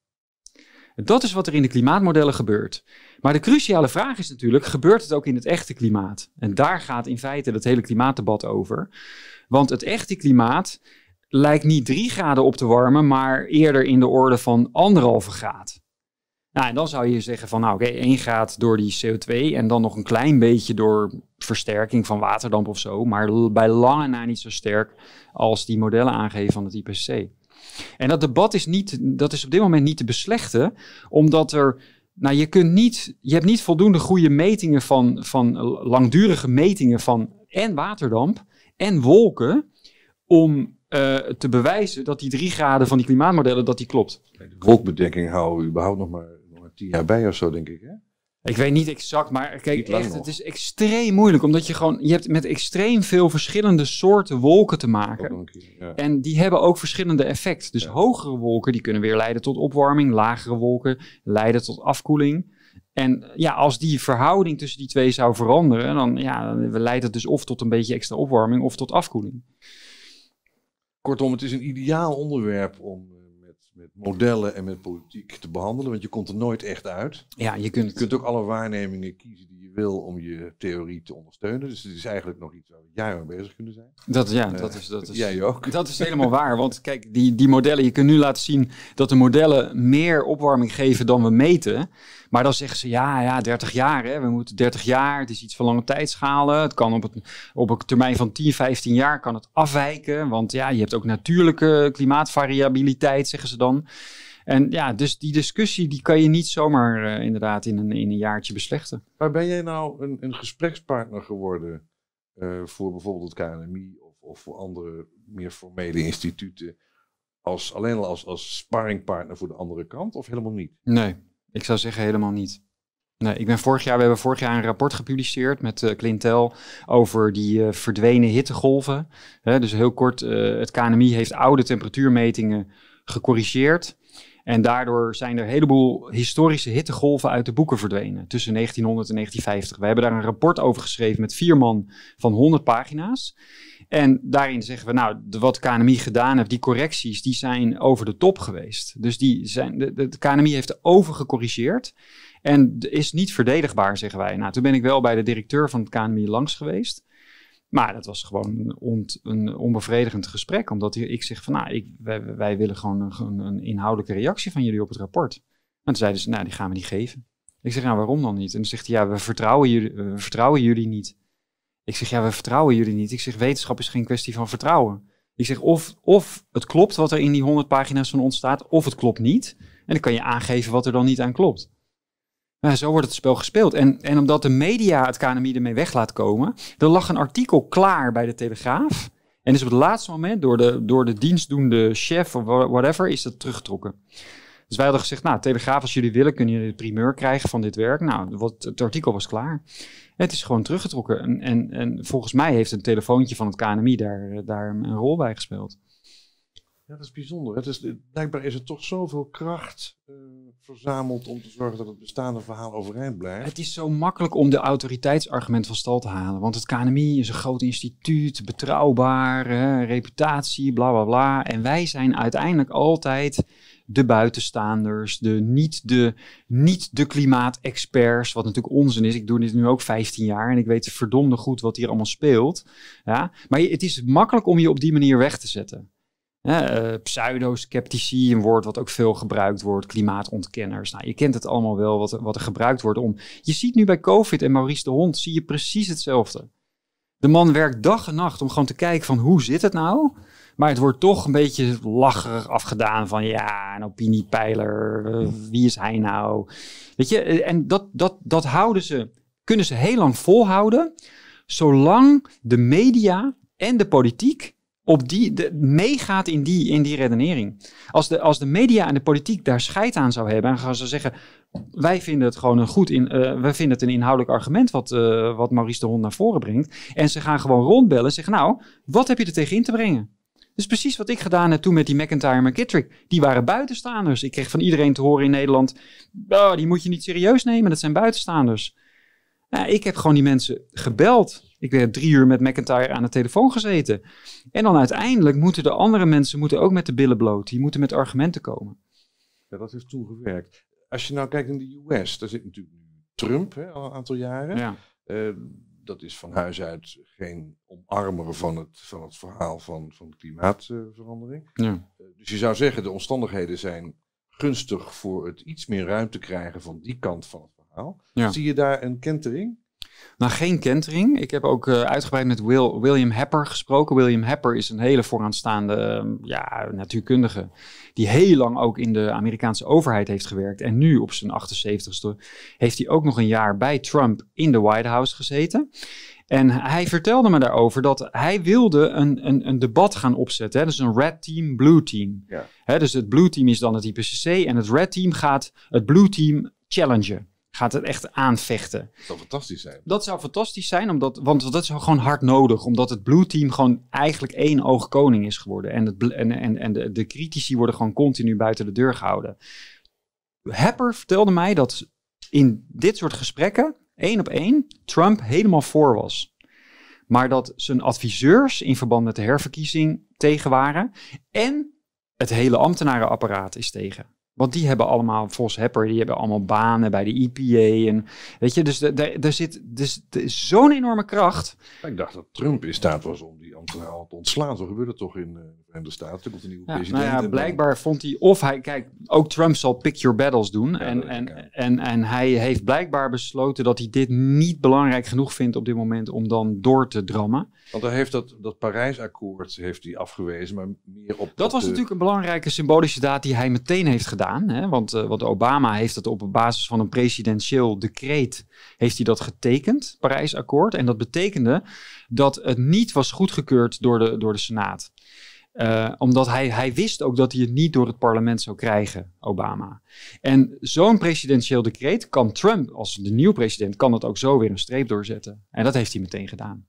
Dat is wat er in de klimaatmodellen gebeurt. Maar de cruciale vraag is natuurlijk: gebeurt het ook in het echte klimaat? En daar gaat in feite het hele klimaatdebat over. Want het echte klimaat lijkt niet 3 graden op te warmen, maar eerder in de orde van anderhalve graad. Nou, en dan zou je zeggen van nou oké, okay, 1 graad door die CO2 en dan nog een klein beetje door versterking van waterdamp of zo, maar bij lange na niet zo sterk als die modellen aangeven van het IPCC. En dat debat is, niet, dat is op dit moment niet te beslechten, omdat er. Nou, je, kunt niet, je hebt niet voldoende goede metingen van, van langdurige metingen van en waterdamp en wolken om eh, te bewijzen dat die drie graden van die klimaatmodellen dat die klopt. De wolkbedekking houden we überhaupt nog maar, nog maar tien jaar bij of zo, denk ik. Hè? Ik weet niet exact, maar kijk, het is extreem moeilijk. Omdat je gewoon, je hebt met extreem veel verschillende soorten wolken te maken. En die hebben ook verschillende effecten. Dus hogere wolken, die kunnen weer leiden tot opwarming. Lagere wolken leiden tot afkoeling. En ja, als die verhouding tussen die twee zou veranderen, dan, ja, dan leidt het dus of tot een beetje extra opwarming of tot afkoeling. Kortom, het is een ideaal onderwerp om eh, met modellen en met politiek te behandelen, want je komt er nooit echt uit. Ja, je kunt, je kunt ook alle waarnemingen kiezen die wil om je theorie te ondersteunen. Dus het is eigenlijk nog iets waar we jaren mee bezig kunnen zijn. Dat, ja, dat is, dat is, jij ook. Dat is helemaal waar. Want kijk, die, die modellen, je kunt nu laten zien dat de modellen meer opwarming geven dan we meten. Maar dan zeggen ze, ja, ja 30 jaar, hè, we moeten 30 jaar, het is iets van lange tijdschalen. Het kan op, het, op een termijn van 10, 15 jaar kan het afwijken. Want ja, je hebt ook natuurlijke klimaatvariabiliteit, zeggen ze dan. En ja, dus die discussie die kan je niet zomaar eh, inderdaad in een, in een jaartje beslechten. Maar ben jij nou een, een gesprekspartner geworden eh, voor bijvoorbeeld het KNMI of, of voor andere meer formele instituten? Als, alleen al als, als sparringpartner voor de andere kant of helemaal niet? Nee, ik zou zeggen helemaal niet. Nee, ik ben vorig jaar, we hebben vorig jaar een rapport gepubliceerd met uh, Clintel over die verdwenen hittegolven. dus heel kort, het KNMI heeft oude temperatuurmetingen gecorrigeerd. En daardoor zijn er een heleboel historische hittegolven uit de boeken verdwenen tussen 1900 en 1950. We hebben daar een rapport over geschreven met vier man van 100 pagina's. En daarin zeggen we, nou, de, wat KNMI gedaan heeft, die correcties, die zijn over de top geweest. Dus die zijn, de, de, KNMI heeft overgecorrigeerd en is niet verdedigbaar, zeggen wij. Nou, toen ben ik wel bij de directeur van het KNMI langs geweest. Maar dat was gewoon een, een onbevredigend gesprek. Omdat ik zeg van, nou, ik, wij, wij, willen gewoon een, een, inhoudelijke reactie van jullie op het rapport. En toen zeiden ze, nou, die gaan we niet geven. Ik zeg, nou, waarom dan niet? En dan zegt hij, ja, we vertrouwen jullie, we vertrouwen jullie niet. Ik zeg, ja, we vertrouwen jullie niet. Ik zeg, wetenschap is geen kwestie van vertrouwen. Ik zeg, of, of het klopt wat er in die 100 pagina's van ons staat, of het klopt niet. En dan kan je aangeven wat er dan niet aan klopt. Nou, zo wordt het spel gespeeld. En, en omdat de media het KNMI ermee weg laat komen, er lag een artikel klaar bij de Telegraaf. En is dus op het laatste moment door de, door de dienstdoende chef of whatever, is dat teruggetrokken. Dus wij hadden gezegd, nou, Telegraaf, als jullie willen, kunnen jullie de primeur krijgen van dit werk. Nou, het artikel was klaar. Het is gewoon teruggetrokken. En, en, en volgens mij heeft een telefoontje van het KNMI daar, daar een rol bij gespeeld. Ja, dat is bijzonder. Het is, blijkbaar is er toch zoveel kracht eh, verzameld om te zorgen dat het bestaande verhaal overeind blijft. Het is zo makkelijk om de autoriteitsargument van stal te halen. Want het KNMI is een groot instituut, betrouwbaar, hè, reputatie, bla bla bla. En wij zijn uiteindelijk altijd de buitenstaanders, de niet de, niet de klimaatexperts, wat natuurlijk onzin is. Ik doe dit nu ook 15 jaar en ik weet verdomde goed wat hier allemaal speelt. Ja? Maar het is makkelijk om je op die manier weg te zetten. Uh, pseudosceptici, een woord wat ook veel gebruikt wordt, klimaatontkenners. Nou, je kent het allemaal wel, wat, wat er gebruikt wordt om. Je ziet nu bij COVID en Maurice de Hond, zie je precies hetzelfde. De man werkt dag en nacht om gewoon te kijken van hoe zit het nou? Maar het wordt toch een beetje lacherig afgedaan van ja, een opiniepeiler, eh, wie is hij nou? Weet je, eh, en dat, dat, dat houden ze, kunnen ze heel lang volhouden, zolang de media en de politiek op die, de, meegaat in die, in die redenering. Als de, als de media en de politiek daar scheid aan zou hebben en gaan ze zeggen: wij vinden het gewoon een goed, in, eh, wij vinden het een inhoudelijk argument wat, eh, wat Maurice de Hond naar voren brengt. En ze gaan gewoon rondbellen en zeggen: Nou, wat heb je er tegen in te brengen? Dus precies wat ik gedaan heb toen met die McIntyre en McKittrick. Die waren buitenstaanders. Ik kreeg van iedereen te horen in Nederland: oh, die moet je niet serieus nemen, dat zijn buitenstaanders. Nou, ik heb gewoon die mensen gebeld ik werd drie uur met McIntyre aan de telefoon gezeten. En dan uiteindelijk moeten de andere mensen moeten ook met de billen bloot. Die moeten met argumenten komen. Ja, dat heeft toen gewerkt. Als je nou kijkt in de US, daar zit natuurlijk Trump hè, al een aantal jaren. Ja. Ehm, dat is van huis uit geen omarmer van het, van het verhaal van, van klimaatverandering. Ja. Eh, dus je zou zeggen, de omstandigheden zijn gunstig voor het iets meer ruimte krijgen van die kant van het verhaal. Zie je daar een kentering? Nou, geen kentering. Ik heb ook eh, uitgebreid met Will, William Hepper gesproken. William Hepper is een hele vooraanstaande ehm, ja, natuurkundige. Die heel lang ook in de Amerikaanse overheid heeft gewerkt. En nu op zijn 78ste heeft hij ook nog een jaar bij Trump in de White House gezeten. En hij vertelde me daarover dat hij wilde een, een, een debat gaan opzetten. Hè? Dus een red team, blue team. Ja. Hè, dus het blue team is dan het IPCC en het red team gaat het blue team challengen gaat het echt aanvechten. Dat zou fantastisch zijn. Dat zou fantastisch zijn, omdat, want dat is gewoon hard nodig. Omdat het Blue Team gewoon eigenlijk één oog koning is geworden. En, het, en, en, en de, de critici worden gewoon continu buiten de deur gehouden. Hepper vertelde mij dat in dit soort gesprekken, één op één, Trump helemaal voor was. Maar dat zijn adviseurs in verband met de herverkiezing tegen waren. En het hele ambtenarenapparaat is tegen. Want die hebben allemaal, Vos die hebben allemaal banen bij de EPA. En, weet je, dus daar zit dus, zo'n enorme kracht. Ik dacht dat Trump in staat was om die ambtenaren te ontslaan. Zo gebeurde toch in, eh, Verenigde Staten komt een nieuwe ja, president. Nou blijkbaar vond hij, of hij, kijk, ook Trump zal pick your battles doen. en, en, en, en hij heeft blijkbaar besloten dat hij dit niet belangrijk genoeg vindt op dit moment om dan door te drammen. Want hij heeft dat, dat Parijsakkoord heeft hij afgewezen, maar meer op... Dat was natuurlijk een belangrijke symbolische daad die hij meteen heeft gedaan. Hè? Want, uh, Obama heeft dat op basis van een presidentieel decreet, heeft hij dat getekend, Parijsakkoord. En dat betekende dat het niet was goedgekeurd door de, door de Senaat. Eh, omdat hij, hij wist ook dat hij het niet door het parlement zou krijgen, Obama. En zo'n presidentieel decreet kan Trump, als de nieuwe president, kan dat ook zo weer een streep doorzetten. En dat heeft hij meteen gedaan.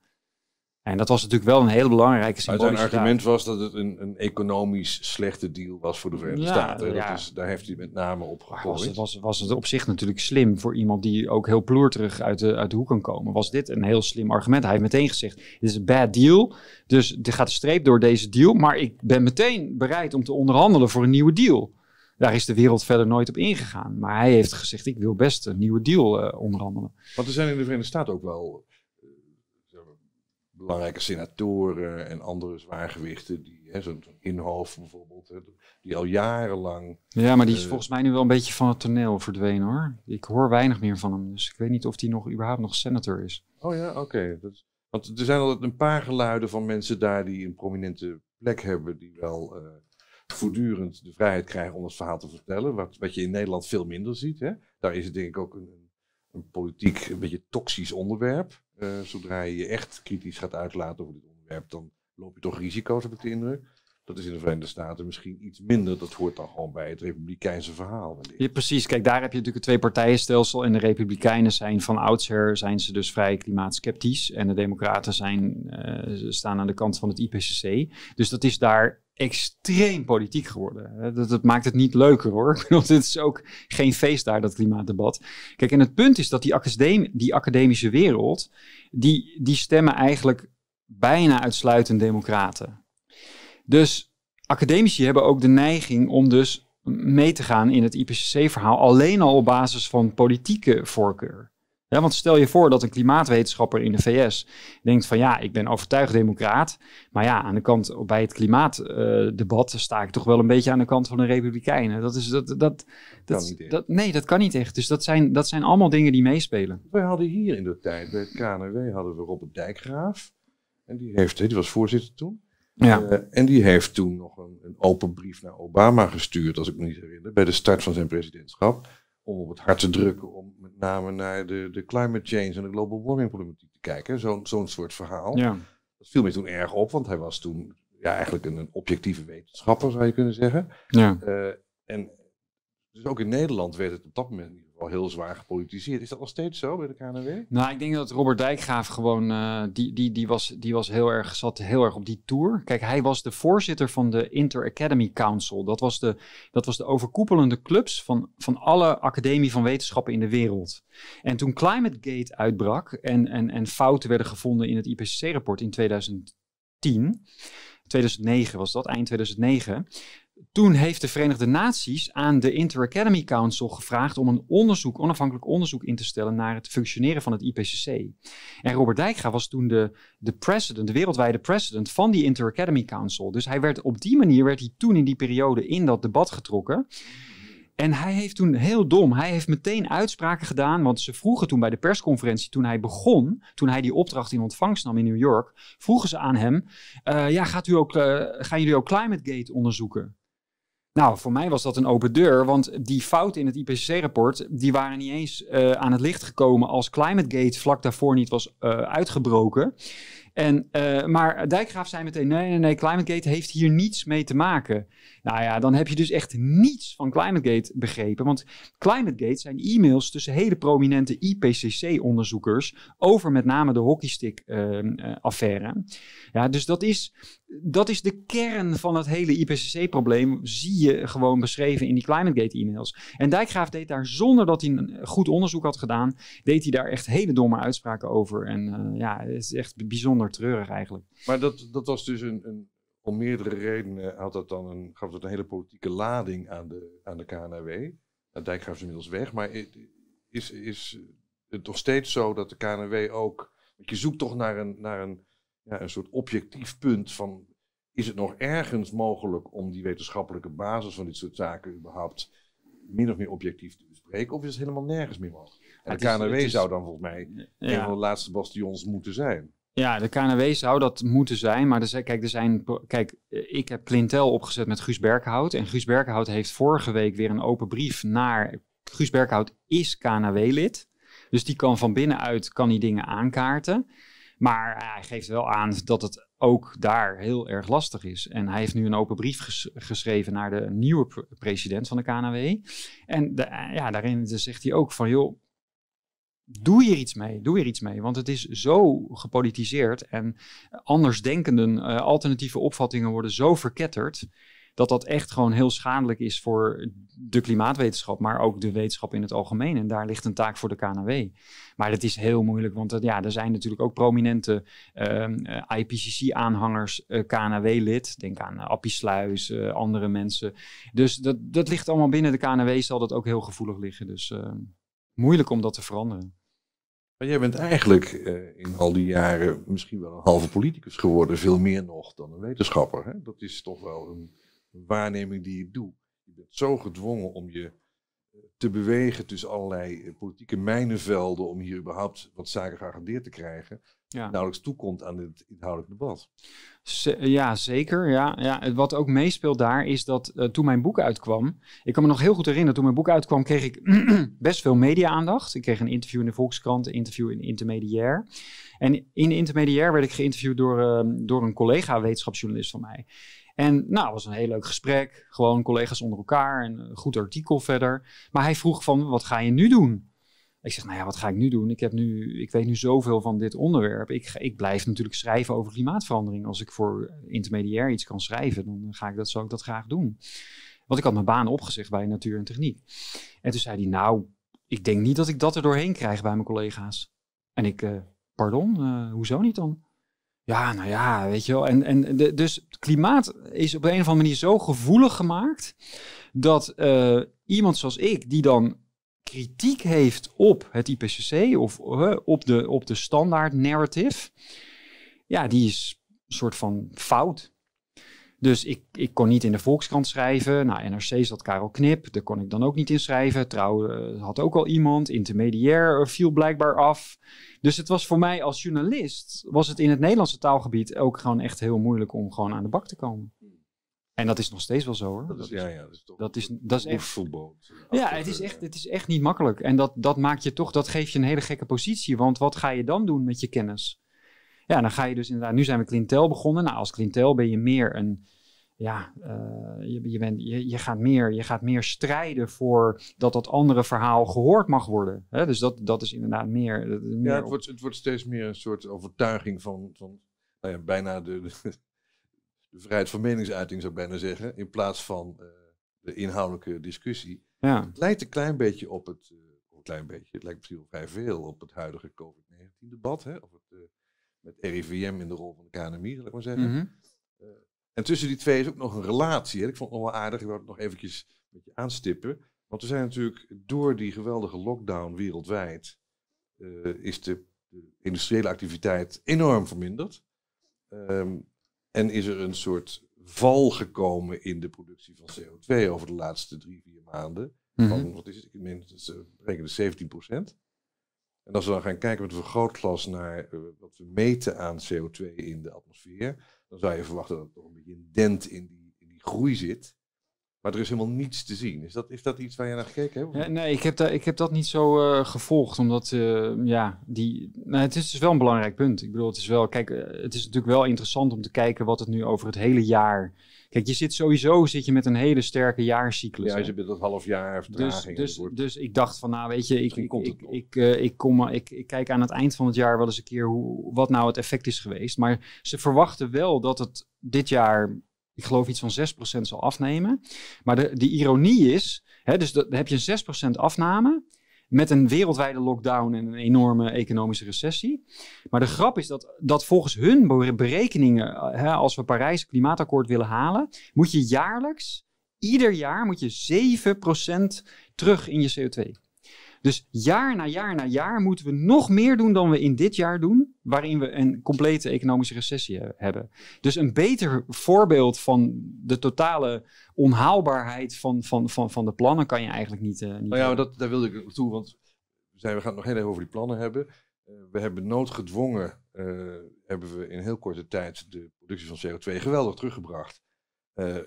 En dat was natuurlijk wel een hele belangrijke symbolische Het argument was dat het een, economisch slechte deal was voor de Verenigde Staten. Dat is, daar heeft hij met name op gehaald. Was, was, was het op zich natuurlijk slim voor iemand die ook heel ploerterig uit de, uit de hoek kan komen. Was dit een heel slim argument. Hij heeft meteen gezegd, dit is een bad deal. Dus er gaat een streep door deze deal. Maar ik ben meteen bereid om te onderhandelen voor een nieuwe deal. Daar is de wereld verder nooit op ingegaan. Maar hij heeft gezegd, ik wil best een nieuwe deal eh, onderhandelen. Want er zijn in de Verenigde Staten ook wel belangrijke senatoren en andere zwaargewichten, die, zo'n Inhof bijvoorbeeld, die al jarenlang... Ja, maar die is eh, volgens mij nu wel een beetje van het toneel verdwenen hoor. Ik hoor weinig meer van hem, dus ik weet niet of hij nog, überhaupt nog senator is. Oh ja, oké. Want er zijn altijd een paar geluiden van mensen daar die een prominente plek hebben, die wel... Eh, voortdurend de vrijheid krijgen om het verhaal te vertellen. Wat, wat je in Nederland veel minder ziet. Hè? Daar is het denk ik ook een, een politiek een beetje toxisch onderwerp. Eh, zodra je je echt kritisch gaat uitlaten over dit onderwerp, dan loop je toch risico's, op het indruk. Dat is in de Verenigde Staten misschien iets minder. Dat hoort dan gewoon bij het republikeinse verhaal. Ja, precies. Kijk, daar heb je natuurlijk een twee-partijenstelsel. En de republikeinen zijn van oudsher zijn ze dus vrij klimaatskeptisch. En de democraten zijn, eh, staan aan de kant van het IPCC. Dus dat is daar extreem politiek geworden. Dat, dat, maakt het niet leuker hoor. Want het is ook geen feest daar, dat klimaatdebat. Kijk, en het punt is dat die, academie, die academische wereld, die, die stemmen eigenlijk bijna uitsluitend democraten. Dus academici hebben ook de neiging om dus mee te gaan in het IPCC-verhaal alleen al op basis van politieke voorkeur. Ja, want stel je voor dat een klimaatwetenschapper in de VS denkt van ja, ik ben overtuigd democraat. Maar ja, aan de kant bij het klimaatdebat eh, sta ik toch wel een beetje aan de kant van de Republikeinen. Dat is dat. dat, dat, nee, dat kan niet echt. Dus dat zijn, dat zijn allemaal dingen die meespelen. We hadden hier in de tijd bij het KNW hadden we Robert Dijkgraaf. En die heeft, die was voorzitter toen. Ja. Eh, en die heeft toen nog een, een open brief naar Obama gestuurd, als ik me niet herinner, bij de start van zijn presidentschap om op het hart te drukken, om met name naar de, de climate change en de global warming problematiek te kijken. Zo'n zo'n soort verhaal. Ja. Dat viel mij toen erg op, want hij was toen ja, eigenlijk een, een objectieve wetenschapper, zou je kunnen zeggen. Ja. Eh, en dus ook in Nederland werd het op dat moment niet al heel zwaar gepolitiseerd. Is dat nog steeds zo bij de KNW? Nou, ik denk dat Robert Dijkgraaf gewoon, eh, die, die, die, was, die was heel erg, zat heel erg op die tour. Kijk, hij was de voorzitter van de Inter Academy Council. Dat was de, dat was de overkoepelende clubs van, van alle academie van wetenschappen in de wereld. En toen Climate Gate uitbrak en, en, en fouten werden gevonden in het IPCC-rapport in 2010... 2009 was dat, eind 2009 toen heeft de Verenigde Naties aan de Inter-Academy Council gevraagd om een onderzoek, onafhankelijk onderzoek in te stellen naar het functioneren van het IPCC. En Robert Dijkgraaf was toen de, de president, de wereldwijde president van die Inter-Academy Council. Dus hij werd op die manier, werd hij toen in die periode in dat debat getrokken. En hij heeft toen heel dom, hij heeft meteen uitspraken gedaan, want ze vroegen toen bij de persconferentie, toen hij begon, toen hij die opdracht in ontvangst nam in New York, vroegen ze aan hem, eh, ja, gaat u ook, eh, gaan jullie ook Climate Gate onderzoeken? Nou, voor mij was dat een open deur, want die fouten in het IPCC-rapport, die waren niet eens eh, aan het licht gekomen als ClimateGate vlak daarvoor niet was eh, uitgebroken. En, eh, maar Dijkgraaf zei meteen, nee, nee, nee, ClimateGate heeft hier niets mee te maken. Nou ja, dan heb je dus echt niets van ClimateGate begrepen. Want ClimateGate zijn e-mails tussen hele prominente IPCC-onderzoekers over met name de hockeystick-affaire. Ehm, eh, ja, dus dat is, dat is de kern van het hele IPCC-probleem, zie je gewoon beschreven in die ClimateGate-e-mails. En Dijkgraaf deed daar, zonder dat hij een goed onderzoek had gedaan, deed hij daar echt hele domme uitspraken over. En eh, ja, het is echt bijzonder treurig eigenlijk. Maar dat, dat was dus een, een om meerdere redenen had dat dan een, gaf dat een hele politieke lading aan de, aan de KNW. Nou, gaat ze inmiddels weg, maar is, is het nog steeds zo dat de KNW ook. Want je zoekt toch naar een, naar een, ja, een soort objectief punt van. Is het nog ergens mogelijk om die wetenschappelijke basis van dit soort zaken überhaupt min of meer objectief te bespreken? Of is het helemaal nergens meer mogelijk? En de KNW zou dan volgens mij een van de laatste bastions moeten zijn. Ja, de KNW zou dat moeten zijn. Maar kijk, er zijn, kijk, eh, ik heb Clintel opgezet met Guus Berkhout En Guus Berkhout heeft vorige week weer een open brief naar... Guus Berkhout is KNW-lid. Dus die kan van binnenuit kan die dingen aankaarten. Maar eh, hij geeft wel aan dat het ook daar heel erg lastig is. En hij heeft nu een open brief geschreven naar de nieuwe president van de KNW. En de, ja, daarin zegt hij ook van, joh, doe hier iets mee, doe hier iets mee. Want het is zo gepolitiseerd en andersdenkenden, eh, alternatieve opvattingen worden zo verketterd. Dat dat echt gewoon heel schadelijk is voor de klimaatwetenschap, maar ook de wetenschap in het algemeen. En daar ligt een taak voor de KNW. Maar dat is heel moeilijk, want ja, er zijn natuurlijk ook prominente eh, eh, IPCC-aanhangers, KNW-lid. Denk aan Appie Sluis, andere mensen. Dus dat, dat ligt allemaal binnen de KNW, zal dat ook heel gevoelig liggen. Dus moeilijk om dat te veranderen. Maar jij bent eigenlijk eh, in al die jaren misschien wel een halve politicus geworden, veel meer nog dan een wetenschapper. Hè? Dat is toch wel een waarneming die je doet. Je bent zo gedwongen om je eh, te bewegen tussen allerlei eh, politieke mijnenvelden om hier überhaupt wat zaken geagendeerd te krijgen ja. nauwelijks toekomt aan dit inhoudelijk debat. ja, zeker. Ja, ja. Wat ook meespeelt daar is dat eh, toen mijn boek uitkwam, ik kan me nog heel goed herinneren, toen mijn boek uitkwam kreeg ik best veel media-aandacht. Ik kreeg een interview in de Volkskrant, een interview in Intermediair. En in Intermediair werd ik geïnterviewd door, ehm, door een collega wetenschapsjournalist van mij. En nou, het was een heel leuk gesprek. Gewoon collega's onder elkaar. Een goed artikel verder. Maar hij vroeg van, wat ga je nu doen? Ik zeg, nou ja, wat ga ik nu doen? Ik, heb nu, ik weet nu zoveel van dit onderwerp. Ik, ik blijf natuurlijk schrijven over klimaatverandering. Als ik voor intermediair iets kan schrijven, dan ga ik dat, zou ik dat graag doen. Want ik had mijn baan opgezegd bij natuur en techniek. En toen zei hij, nou, ik denk niet dat ik dat er doorheen krijg bij mijn collega's. En ik, eh, pardon, eh, hoezo niet dan? Ja, nou ja, weet je wel. En, en de, dus het klimaat is op een of andere manier zo gevoelig gemaakt dat eh, iemand zoals ik, die dan kritiek heeft op het IPCC of op, de, op de standaard narrative, ja, die is een soort van fout. Dus ik, ik kon niet in de Volkskrant schrijven. Nou, NRC zat Karel Knip, daar kon ik dan ook niet in schrijven. Trouw eh, had ook al iemand. Intermediair eh, viel blijkbaar af. Dus het was voor mij als journalist, was het in het Nederlandse taalgebied ook gewoon echt heel moeilijk om gewoon aan de bak te komen. En dat is nog steeds wel zo hoor. Dat is, ja, ja, dat is toch dat is, dat is voetbal. Ja, het is, echt, het is echt niet makkelijk. En dat, dat maakt je toch, dat geeft je een hele gekke positie. Want wat ga je dan doen met je kennis? Ja, dan ga je dus inderdaad, nu zijn we Clintel begonnen. Nou, als klinTEL ben je meer een, ja, eh, je, je, bent, je, je, gaat meer, je gaat meer strijden voor dat dat andere verhaal gehoord mag worden. Hè? Dus dat, dat is inderdaad meer... ja, het wordt, het wordt steeds meer een soort overtuiging van, van nou ja, bijna de de vrijheid van meningsuiting, zou ik bijna zeggen, in plaats van eh, de inhoudelijke discussie. Ja. Het lijkt een klein beetje op het, eh, een klein beetje, het lijkt misschien wel vrij veel op het huidige COVID-19-debat, hè? of het, eh, met RIVM in de rol van de KNMI, zal ik maar zeggen. Mhm. en tussen die twee is ook nog een relatie. Hè? Ik vond het nog wel aardig, ik wil het nog eventjes een beetje aanstippen. Want we zijn natuurlijk door die geweldige lockdown wereldwijd, is de, de industriële activiteit enorm verminderd. Ehm, en is er een soort val gekomen in de productie van CO2 over de laatste drie, vier maanden. Mhm. Van, wat is het? Ik meen, berekenen 17 procent. En als we dan gaan kijken met een vergrootglas naar eh, wat we meten aan CO2 in de atmosfeer, dan zou je verwachten dat er nog een beetje een dent in die groei zit. Maar er is helemaal niets te zien. Is dat, is dat iets waar je naar gekeken hebt? nee, ik heb, daar, ik heb dat niet zo eh, gevolgd. Omdat, uh, ja, die, nou, het is dus wel een belangrijk punt. Ik bedoel, het is wel, kijk, eh, het is natuurlijk wel interessant om te kijken wat het nu over het hele jaar. Kijk, je zit sowieso zit je met een hele sterke jaarcyclus. Ja, je zit dat half jaar dus, vertraging. Dus, dus, dus, ik dacht van, nou weet je, ik, ik, ik, ik, ik, ik, ik kijk aan het eind van het jaar wel eens een keer hoe, wat nou het effect is geweest. Maar ze verwachten wel dat het dit jaar ik geloof iets van 6% zal afnemen. Maar de, die ironie is, hè, dus dat, heb je een 6% afname met een wereldwijde lockdown en een enorme economische recessie. Maar de grap is dat, dat volgens hun berekeningen, hè, als we Parijs klimaatakkoord willen halen, moet je jaarlijks, ieder jaar moet je 7% terug in je CO2. Dus jaar na jaar na jaar moeten we nog meer doen dan we in dit jaar doen, waarin we een complete economische recessie eh, hebben. Dus een beter voorbeeld van de totale onhaalbaarheid van, van, van, van de plannen kan je eigenlijk niet. Eh, nou ja, maar dat, daar wilde ik toe, want we, zijn, we gaan het nog heel even over die plannen hebben. Eh, we hebben noodgedwongen, hebben we in heel korte tijd de productie van CO2 geweldig teruggebracht.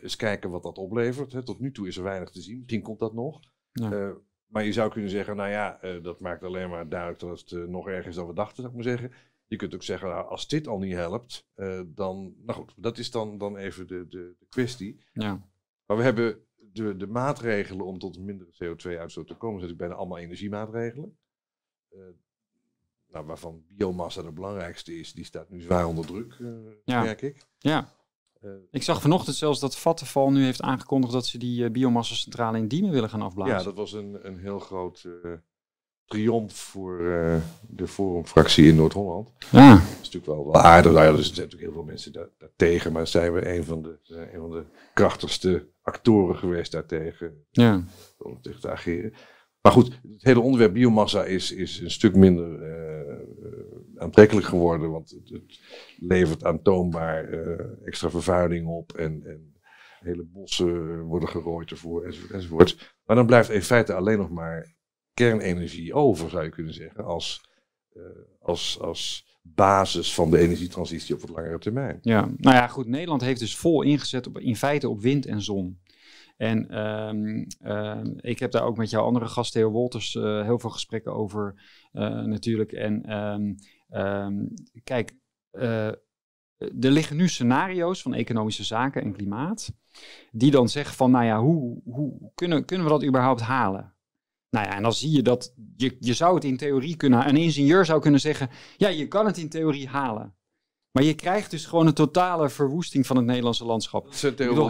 eens kijken wat dat oplevert. Hè. Tot nu toe is er weinig te zien. Misschien komt dat nog. Ja. Maar je zou kunnen zeggen, nou ja, eh, dat maakt alleen maar duidelijk dat het eh, nog erger is dan we dachten, zou ik maar zeggen. Je kunt ook zeggen, nou, als dit al niet helpt, eh, dan... Nou goed, dat is dan, dan even de, de, de kwestie. Ja. Maar we hebben de, de maatregelen om tot minder CO2-uitstoot te komen, zijn ik bijna allemaal energiemaatregelen. nou, waarvan biomassa de belangrijkste is, die staat nu zwaar onder druk, merk ik. Ja. Eh, Ik zag vanochtend zelfs dat Vattenval nu heeft aangekondigd dat ze die eh, biomassa centrale in Diemen willen gaan afblazen. Ja, dat was een, een heel groot eh, triomf voor uh, de fractie in Noord-Holland. Ja. Dat is natuurlijk wel, wel aardig. Nou er zijn natuurlijk heel veel mensen daar, tegen, maar zijn we een van de, een van de krachtigste actoren geweest daartegen. Ja. Om tegen te ageren. Maar goed, het hele onderwerp biomassa is, is een stuk minder aantrekkelijk geworden, want het, levert aantoonbaar eh, extra vervuiling op en, en, hele bossen worden gerooid ervoor enzovoort, Maar dan blijft in feite alleen nog maar kernenergie over, zou je kunnen zeggen, als, eh, als, als basis van de energietransitie op wat langere termijn. Ja, nou ja, goed. Nederland heeft dus vol ingezet op, in feite op wind en zon. En ehm, ehm, ik heb daar ook met jouw andere gast, Theo Wolters, eh, heel veel gesprekken over natuurlijk. En ehm, Ehm, kijk, eh, er liggen nu scenario's van economische zaken en klimaat, die dan zeggen van, nou ja, hoe, hoe kunnen, kunnen we dat überhaupt halen? Nou ja, en dan zie je dat je, je zou het in theorie kunnen, een ingenieur zou kunnen zeggen, ja, je kan het in theorie halen. Maar je krijgt dus gewoon een totale verwoesting van het Nederlandse landschap. heel,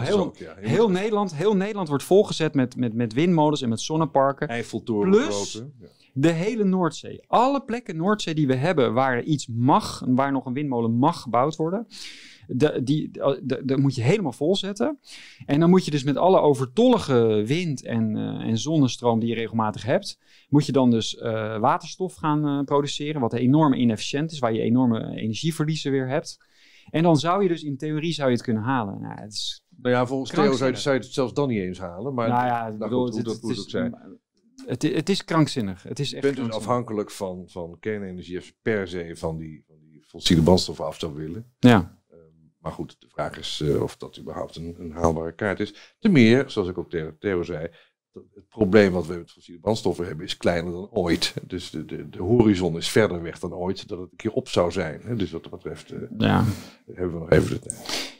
heel, Nederland, heel Nederland wordt volgezet met, met, met windmolens en met zonneparken. Eiffeltoren. Plus, ja. De hele Noordzee. Alle plekken Noordzee die we hebben waar iets mag, waar nog een windmolen mag gebouwd worden. die, dat moet je helemaal volzetten. En dan moet je dus met alle overtollige wind en, eh, en zonnestroom die je regelmatig hebt, moet je dan dus eh, waterstof gaan eh, produceren, wat enorm inefficiënt is, waar je enorme energieverliezen weer hebt. En dan zou je dus in theorie zou je het kunnen halen. Nou, het is nou ja, volgens Theo zou je, het zelfs dan niet eens halen. Maar nou ja, dat bedoel, het, het, zijn. Het, het, is krankzinnig. Het is echt bent dus afhankelijk van, van kernenergie als per se van die, van die fossiele brandstoffen af zou willen. Ja. Ehm, maar goed, de vraag is eh, of dat überhaupt een, een, haalbare kaart is. Ten meer, zoals ik ook tegen Theo zei, het probleem wat we met fossiele brandstoffen hebben is kleiner dan ooit. Dus de, de, de, horizon is verder weg dan ooit dat het een keer op zou zijn. Dus wat dat betreft eh, ja. hebben we nog even de tijd.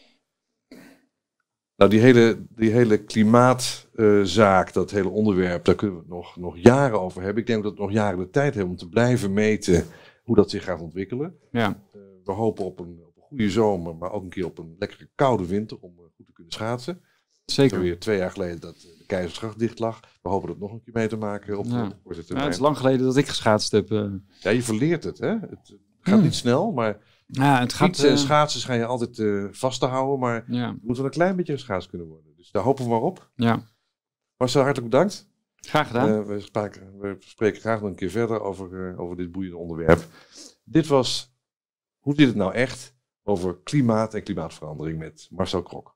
Nou, die hele, die hele klimaatzaak, eh, dat hele onderwerp, daar kunnen we het nog, nog jaren over hebben. Ik denk dat we nog jaren de tijd hebben om te blijven meten hoe dat zich gaat ontwikkelen. Ja. Eh, we hopen op een, op een, goede zomer, maar ook een keer op een lekkere koude winter om eh, goed te kunnen schaatsen. Zeker. Weer twee jaar geleden dat de Keizersgracht dicht lag. We hopen dat nog een keer mee te maken op de korte termijn. het is lang geleden dat ik geschaatst heb. Ja, je verleert het, hè? Het gaat hmm. niet snel, maar ja, het gaat, Fietsen en eh, schaatsen ga je altijd eh, vast te houden, maar ja. het moet wel een klein beetje schaats kunnen worden. Dus daar hopen we maar op. Ja. Marcel, hartelijk bedankt. Graag gedaan. Eh, we, we, spreken graag nog een keer verder over, over dit boeiende onderwerp. Dit was Hoe dit het nou echt? Over klimaat en klimaatverandering met Marcel Krok.